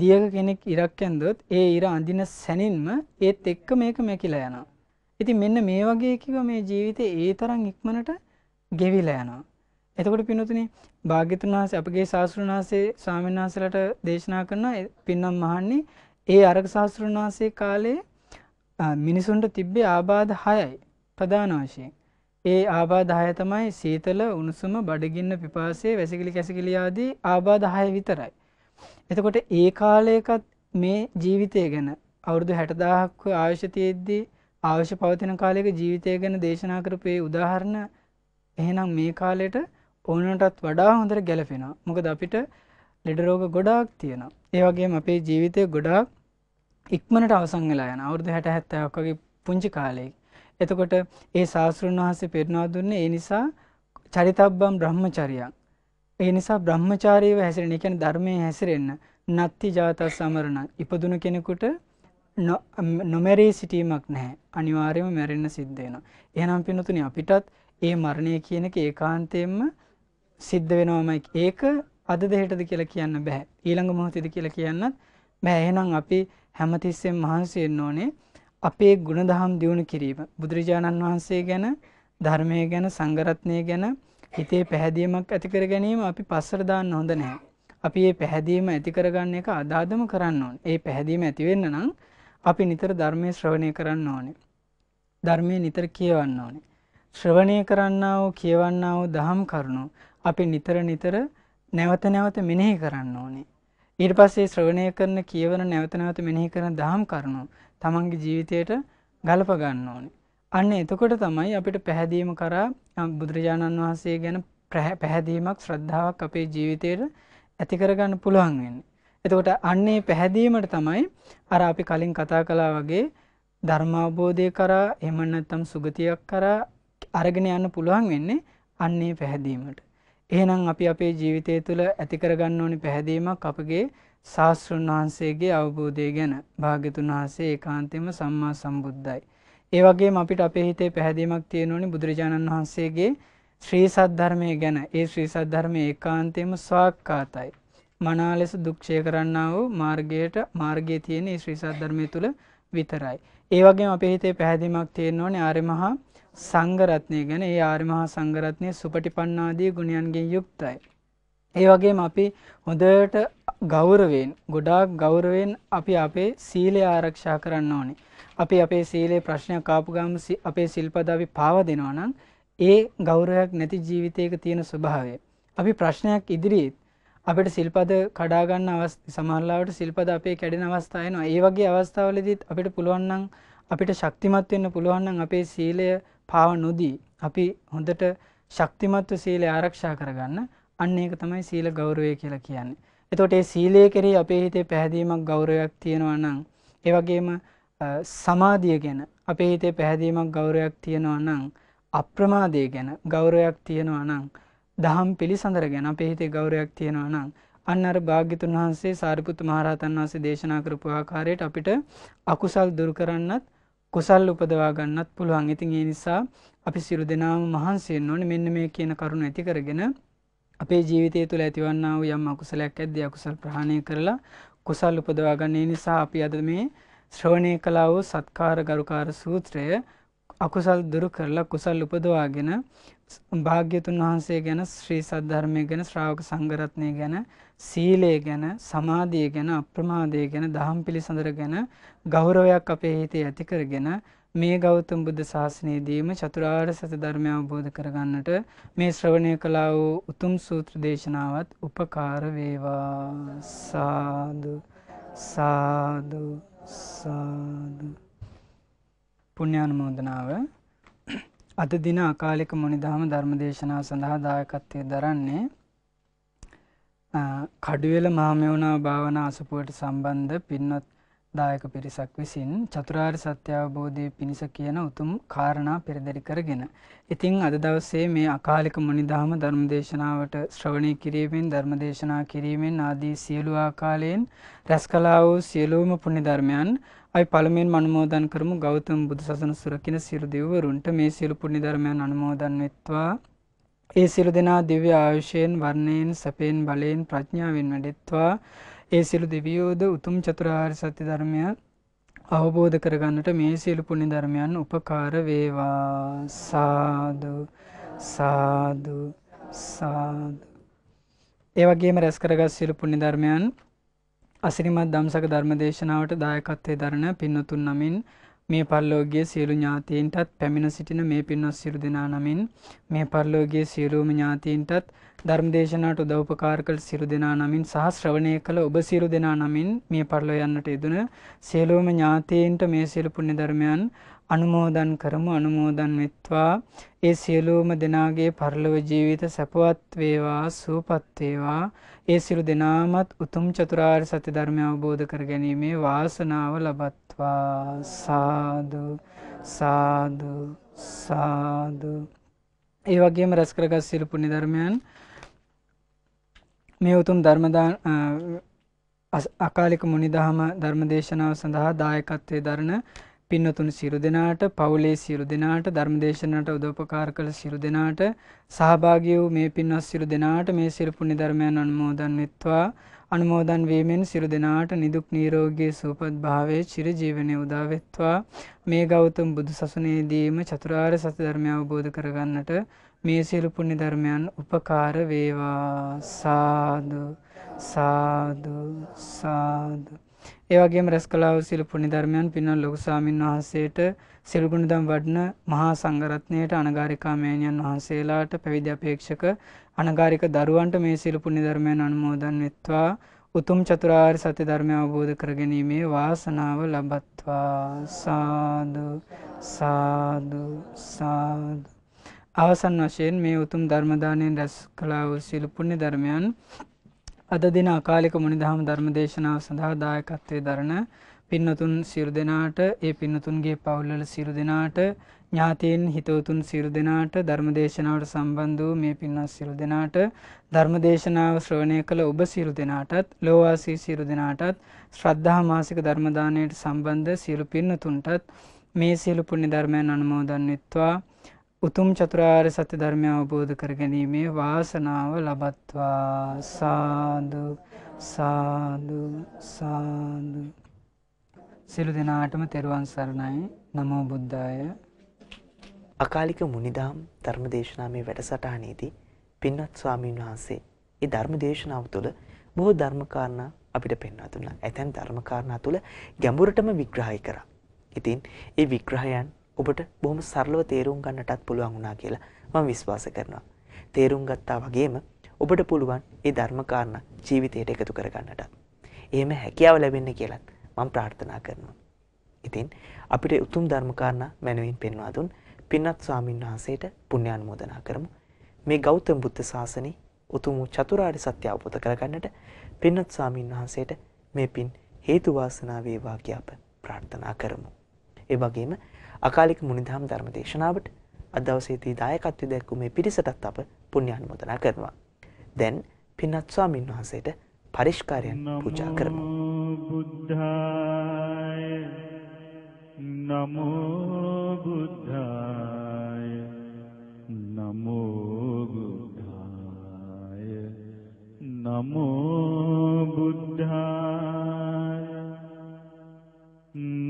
දියක කෙනෙක් ඉරක් ඇන්දොත් ඒ ඉර අඳින සැනින්ම ඒත් එක්ක මේක මැකිලා යනවා. ඉතින් මෙන්න මේ වගේ කිව්ව මේ ජීවිතේ ඒ තරම් ඉක්මනට ගෙවිලා යනවා. එතකොට පින්වතුනි භාග්‍යතුන් වහන්සේ අපගේ ශාස්ත්‍රඥ වහන්සේ ස්වාමීන් වහන්සේලාට දේශනා කරන පින්නම් මහන්නේ ඒ අරක ශාස්ත්‍රඥ වහන්සේ කාලේ මිනිසුන්ට තිබ්බේ ආබාධ 6යි ප්‍රධාන වශයෙන්. ඒ ආබාධ 6 තමයි සීතල, උණුසුම, බඩගින්න, පිපාසය, වැසිකිලි කැසිකිලි ආදී ආබාධ 6 විතරයි. එතකොට ඒ කාලයකත් මේ ජීවිතය ගැන අවුරුදු 60000ක් ආයුෂ තියෙද්දී අවශ්‍ය පවතින කාලයක ජීවිතය ගැන දේශනා කරපේ උදාහරණ එහෙනම් මේ කාලෙට ඕනටත් වඩා හොඳට ගැලපෙනවා මොකද අපිට ලෙඩරෝග ගොඩාක් තියෙන ඒවගේ අපේ ජීවිතය ගොඩාක් ඉක්මනට අවසංගලා යන අවුරදු හැට හැත්තයක් වගේ පුංචි කාලයෙක් එතකොට ඒ ශාස්තෘන් වහන්සේ පෙරනවා දුන්නේ ඒ නිසා චරිතබ්බම් බ්‍රහ්මචරියක් ඒ නිසා බ්‍රහ්මචාරීව හැසිරෙන එකන ධර්මය හැසිරෙන්න්න නත්ති ජාතස් සමරණ ඉපදුන කෙනෙකුට නොමැරී සිටීමක් නැහැ අනිවාර්යයෙන්ම මැරෙන්න සිද්ධ වෙනවා. එහෙනම් පින්නතුනි අපිටත් ඒ මරණය කියන එක ඒකාන්තයෙන්ම සිද්ධ වෙනවමයි. ඒක අද දෙහෙටද කියලා කියන්න බෑ. ඊළඟ මොහොතේද කියලා කියන්නත් බෑ. එහෙනම් අපි හැමතිස්සෙම මහන්සි වෙන්න ඕනේ අපේ ගුණධම් දියුණු කිරීම. බුදුරජාණන් වහන්සේ ගැන, ධර්මය ගැන, සංඝරත්නය ගැන හිතේ පැහැදීමක් ඇති කර ගැනීම අපි පස්සට දාන්න හොඳ නැහැ. අපි මේ පැහැදීම ඇති කරගන්න එක අදාදම කරන්න ඕනේ. මේ පැහැදීම ඇති වෙන්න නම් අපි නිතර ධර්මය ශ්‍රවණය කරන්න ඕනේ. ධර්මය නිතර කියවන්න ඕනේ. ශ්‍රවණය කරන්නාව කියවන්නාව දහම් කරුණු අපි නිතර නිතර නැවත නැවත මෙනෙහි කරන්න ඕනේ. ඊට පස්සේ ශ්‍රවණය කරන කියවන නැවත නැවත මෙනෙහි කරන දහම් කරුණු තමන්ගේ ජීවිතයට ගලප ගන්න ඕනේ. අන්න එතකොට තමයි අපිට පැහැදීම කරා බුදුරජාණන් වහන්සේ ගැන පැහැදීමක් ශ්‍රද්ධාවක් අපේ ජීවිතයට ඇති කරගන්න පුළුවන් වෙන්නේ. එතකොට අන්නේ පැහැදීමට තමයි අර අපි කලින් කතා කලා වගේ ධර්මාබෝධය කරා එමන්නත්තම් සුගතියක් කරා අරගෙන යන්න පුළුවන් වෙන්නේ අන්නේ පැහැදීමට. එහෙනම් අපි අපේ ජීවිතය තුළ ඇතිකරගන්න ඕනි පැහැදීමක් අපගේ ශාස්තෘන් වහන්සේගේ අවබෝධය ගැන භාගතුන් වහන්සේ ඒකාන්තෙම සම්මා සම්බුද්ධයි. ඒ වගේ අපිට අපේ හිතේ පැහැදීමක් තියෙනෝනි බුදුරජාණන් වහන්සේගේ ශ්‍රී සද්ධර්මය ගැන ඒ ශ්‍රී සද්ධර්මය ඒකාන්තයම ස්වාක්කාතයි. මනා ලෙස දුක්ෂය කරන්නා වූ මාර්ගයට මාර්ගයේ තියෙන ඒ ශ්‍රී සද්ධර්මය තුළ විතරයි. ඒ වගේම අපේ හිතේ පැහැදීමක් තියෙන්න ඕනේ ආර්ය මහා සංඝරත්නය ගැන. ඒ ආර්ය මහා සංඝරත්නය සුපටිපන්නාදී ගුණයන්ගෙන් යුක්තයි. ඒ වගේම අපි හොඳට ගෞරවයෙන් ගොඩාක් ගෞරවයෙන් අපි අපේ සීලය ආරක්ෂා කරන්න ඕනේ. අපි අපේ සීලේ ප්‍රශ්නයක් ආපු ගම අපේ සිල්පද අපි පාව දෙනවා නම් ඒ ගෞරවයක් නැති ජීවිතයක තියෙන ස්වභාවය. අපි ප්‍රශ්නයක් ඉදිරියේ අපිට සිල්පද කඩාගන්න අවස් සමහරලාවට සිල්පද අපේ කැඩෙන අවස්ථායනවා ඒ වගේ අවස්ථාවලදීත් අපිට පුළුවන්නම් අපිට ශක්තිමත් වෙන්න පුළුවන්නම් අපේ සීලය පාව නොදී අපි හොඳට ශක්තිමත්ව සීලය ආරක්ෂා කරගන්න අන්න ඒක තමයි සීල ගෞරවය කියලා කියන්නේ. එතකොට ඒ සීලය කෙරෙහි අපේ හිතේ පැහැදීමක් ගෞරවයක් තියෙනවා නම් ඒ වගේම සමාධිය ගැන අපේ හිතේ පැහැදීමක් ගෞරවයක් තියෙනවා නම් අප්‍රමාදය ගැන ගෞරවයක් තියෙනවා නම් දහම් පිළිසඳර ගැන අපේ හිතේ ගෞරයක් තියෙනවා නම් අන්න අර භාග්‍යතුන් වහන්සේ සාරිපුත් මහරහතන් වහන්සේ දේශනා කරපු ආකාරයට අපිට අකුසල් දුරු කරන්නත් කුසල් උපදවා ගන්නත් පුළුවන්. ඉතින් ඒ නිසා අපි සිරු දෙනාම මහන්සි වෙන්න ඕනේ මෙන්න මේ කියන කරුණ ඇති කරගෙන අපේ ජීවිතය තුළ ඇතිවන්නා වූ යම් අකුසලයක් ඇද්දී අකුසල් ප්‍රහාණය කරලා කුසල් උපදවා ගන්න නිසා අපි අද මේ ශ්‍රවණය කළා වූ සත්කාර ගරුකාර සූත්‍රය අකුසල් දුරු කරලා කුසල් උපදවාගෙන භාග්‍යතුන් වහන්සේ ගැන ශ්‍රී සද්ධර්මය ගැන ශ්‍රාවක සංගරත්නය ගැන සීලය ගැන සමාධිය ගැන අප්‍රමාදය ගැන දහම් පිළිසඳර ගැන ගෞරවයක් අපේ හිතේ ඇති කරගෙන මේ ගෞතම බුද්ධ ශාසනයේදීම චතුරාර්ය සත්‍ය ධර්මය අවබෝධ කරගන්නට මේ ශ්‍රවණය කළා වූ උතුම් සූත්‍ර දේශනාවත් උපකාර වේවා සාදු සාදු සාදු පුුණ්‍යානුමෝදනාව අද දින අකාලික මොනිදහම ධර්මදේශනා සඳහා දායකත්වය දරන්නේ කඩුවෙල මාමයවුණාව භාවන අසපුවට සම්බන්ධ පින්වත් දායක පිරිසක් විසින් චතුරාර් සත්‍යාවබෝධය පිණිස කියන උතුම් කාරණා පෙරදරි කරගෙන. ඉතිං අද දවස්සේ මේ අකාලික මොනිදාම ධර්මදේශනාවට ශ්‍රවණය කිරීමෙන් ධර්මදේශනා කිරීමෙන් ආදී සියලු ආකාලයෙන් රැස් කලා වූ සියලූම පුුණි ධර්මයන් අපි පළමුවෙන් අනුමෝදන් කරමු ගෞතම බුදු සසුන සුරකින සියලු දෙවිවරුන්ට මේ සියලු පුණ්‍ය ධර්මයන් අනුමෝදන් වෙත්වා. ඒ සියලු දෙනා දිව්‍ය ආයුෂයෙන් වර්ණයෙන් සැපයෙන් බලයෙන් ප්‍රඥාවෙන් වැඩෙත්වා. ඒ සියලු දෙවියෝද උතුම් චතුරාර්ය සත්‍ය ධර්මය අවබෝධ කරගන්නට මේ සියලු පුණ්‍ය ධර්මයන් උපකාර වේවා. සාදු සාදු සාදු. ඒ වගේම රැස් කරගත් සියලු පුණ්‍ය ධර්මයන් අසිරිමත් දම්සක ධර්මදේශනාවට දායකත්වය දරණ පින්නතුන් නමින් මේ පල්ලෝගේ සියලු ඥාතීන්ටත් පැමිණ සිටින මේ පින්නොස් සිරු දෙනා නමින් මේ පල්ලෝගේ සියලූම ඥාතීන්ටත් ධර්මදේශනාට උදව්පකාර කළ සිරු දෙනා නමින් සහ ශ්‍රවණය කළ ඔබ සිරු දෙනා නමින් මේ පරලෝ යන්නට යෙදුන සියලූම ඥාතීන්ට මේ සියලු පුණ්‍ය ධර්මයන් අනුමෝදන් කරමු අනුමෝදන් වෙත්වා ඒ සියලූම දෙනාගේ පරලොව ජීවිත සැපවත් වේවා සූපත් වේවා ඒ සියලු දෙනාමත් උතුම් චතුරාර්ය සත්‍ය ධර්මය අවබෝධ කර ගැනීමේ වාසනාව ලබත්වා සාදු සාදු සාදු ඒ වගේම රැස් කරගත් සියලු පුණ්‍ය ධර්මයන් මේ උතුම් ධර්මදාන අකාලික මුනිදහම ධර්මදේශනාව සඳහා දායකත්වයේ දරන පින්නතුන් සිරු දෙනාට පවුලේ සිරු දෙනාට ධර්මදේශනට උදවපකාර කළ සිරු දෙනාට සහභාගී වූ මේ පින්වත් සිරු දෙනාට මේ සිරු පුණ්‍ය ධර්මයන් අනුමෝදන් වෙත්වා අනුමෝදන් වීමෙන් සිරු දෙනාට නිදුක් නිරෝගී සුවපත් භාවයේ චිර ජීවනයේ උදා වෙත්වා මේ ගෞතම බුදු සසුනේදීම චතුරාර්ය සත්‍ය ධර්මය අවබෝධ කරගන්නට මේ සිරු පුණ්‍ය ධර්මයන් උපකාර වේවා සාදු සාදු සාදු ඒවගේ රැස්කලාව සිල පුනිධර්මයන් පින්නන් ලොකුසාමීන් වහන්සේට සිල්ගුණ දම් වඩන මහා සංගරත්නයට අනගාරිකාමේණයන් වහන්සේලාට පැවිද්‍යපේක්ෂක අනගාරික දරුවන්ට මේ සිල් පුනිධර්මයන් අනුමෝදන් වෙත්වා උතුම් චතුරාර් සත්‍ය ධර්මය අවබෝධ කරගැනීමේ වාසනාව ලබත්වා සාදු සාදු සාදු. අවසන් වශයෙන් මේ උතුම් ධර්මදානයෙන් රැස් කලා වූ සිලුපුුණ්‍ය ධර්මයන් අද දින අකාලික මුනිදහම ධර්මදේශනාව සඳහා දායකත්වයේ දරන පින්නතුන් සියලු දෙනාට ඒ පින්නතුන්ගේ පවුල්වල සියලු දෙනාට ඥාතීන් හිතවතුන් සියලු දෙනාට ධර්මදේශනාවට සම්බන්ධ වූ මේ පින්වත් සියලු දෙනාට ධර්මදේශනාව ශ්‍රවණය කළ ඔබ සියලු දෙනාටත් ලෝවාසී සියලු දෙනාටත් ශ්‍රද්ධා මාසික ධර්ම දාණයට සම්බන්ධ සියලු පින්නතුන්ටත් මේ සියලු පුණ්‍ය ධර්මයන් අනුමෝදන් වෙත්වා උතුම් චතුරාර් සත්‍ය ධර්මය අවබෝධ කර ගැනීමේ වාසනාව ලබත්වා සාදු සාදු සාදු සිලු දෙනාටම තෙරුවන් සරණයි නමෝ බුද්ධාය අකාලික මුනිදාම් ධර්ම දේශනාමේ වැඩසටහනේදී පින්වත් ස්වාමීන් වහන්සේ ඒ ධර්ම දේශනාව තුළ බොහෝ ධර්මකාරණ අපිට පෙන්වා දුන්නා. ඇතැම් ධර්මකාරණා තුළ ගැඹුරටම විග්‍රහය කරා. ඉතින් ඒ විග්‍රහයන් ඔබට බොහොම සරලව තේරුම් ගන්නටත් පුළුවන් වුණා කියලා මම විශ්වාස කරනවා. තේරුම් ගත්තා වගේම ඔබට පුළුවන් ඒ ධර්මකාරණ ජීවිතයට එකතු කරගන්නට. එහෙම හැකියාව ලැබෙන්න කියලත් මම ප්‍රාර්ථනා කරනවා. ඉතින් අපිට උතුම් ධර්මකාරණ මැනවින් පෙන්වා දුන් පින්වත් ස්වාමින් වහන්සේට පුණ්‍යානුමෝදනා කරමු. මේ ගෞතම බුද්ධ ශාසනයේ උතුම් චතුරාර්ය සත්‍ය අවබෝධ කරගන්නට පින්වත් ස්වාමින් වහන්සේට මේ පින් හේතු වාසනා වේවා කියාප ප්‍රාර්ථනා කරමු. ඒ වගේම අකාලික මුනිදහම් ධර්ම දේශනාවට අදවසේදී දායකත්ව දැක්වු මේ පිරිසටත් අප පුණ්‍යානුමෝදනා කරනවා. දැන් පින්වත් ස්වාමින් වහන්සේට පරිස්කාරයන් පූජා කරමු. බුද්ධාය නමෝ බුද්ධාය නමෝ බුද්ධාය නමෝ බුද්ධාය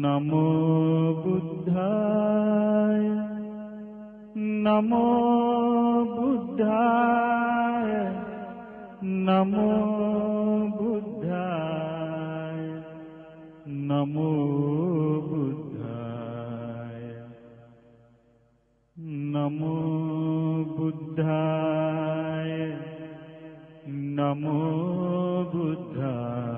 නමෝ බුද්ධාය ධම්මාය නමෝ බුද්ධාය නමෝ බුද්ධාය නමෝ බුද්ධාය නමෝ බුද්ධාය නමෝ බුද්ධාය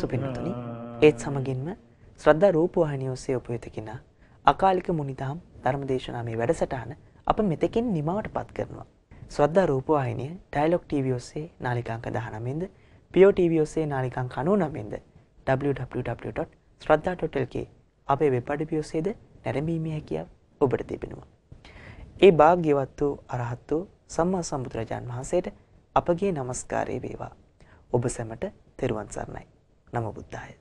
සුපිනතුනි ඒත් සමගින්ම ශ්‍රද්ධා රූපවාහිනිය ඔස්සේ උපයත කෙනා අකාලික මුනිදහම් ධර්මදේශනා මේ වැඩසටහන අප මෙතෙකින් නිමවටපත් කරනවා. ශ්‍රද්ධා රූපවාහිනිය ඩයලොග් TV ඔස්සේ නාලිකාංක 19න්ද PO TV ඔස්සේ නාලිකාංක 99න්ද www.shraddha.lk අපේ වෙබ් අඩවි ඔස්සේද නැරඹීමේ හැකියාව ඔබට තිබෙනවා. ඒ භාග්‍යවත් වූ අරහත් වූ සම්මා සම්බුදුරජාන් වහන්සේට අපගේ নমස්කාරය වේවා. ඔබ සැමට තෙරුවන් සරණයි. නම බුද්ධාය.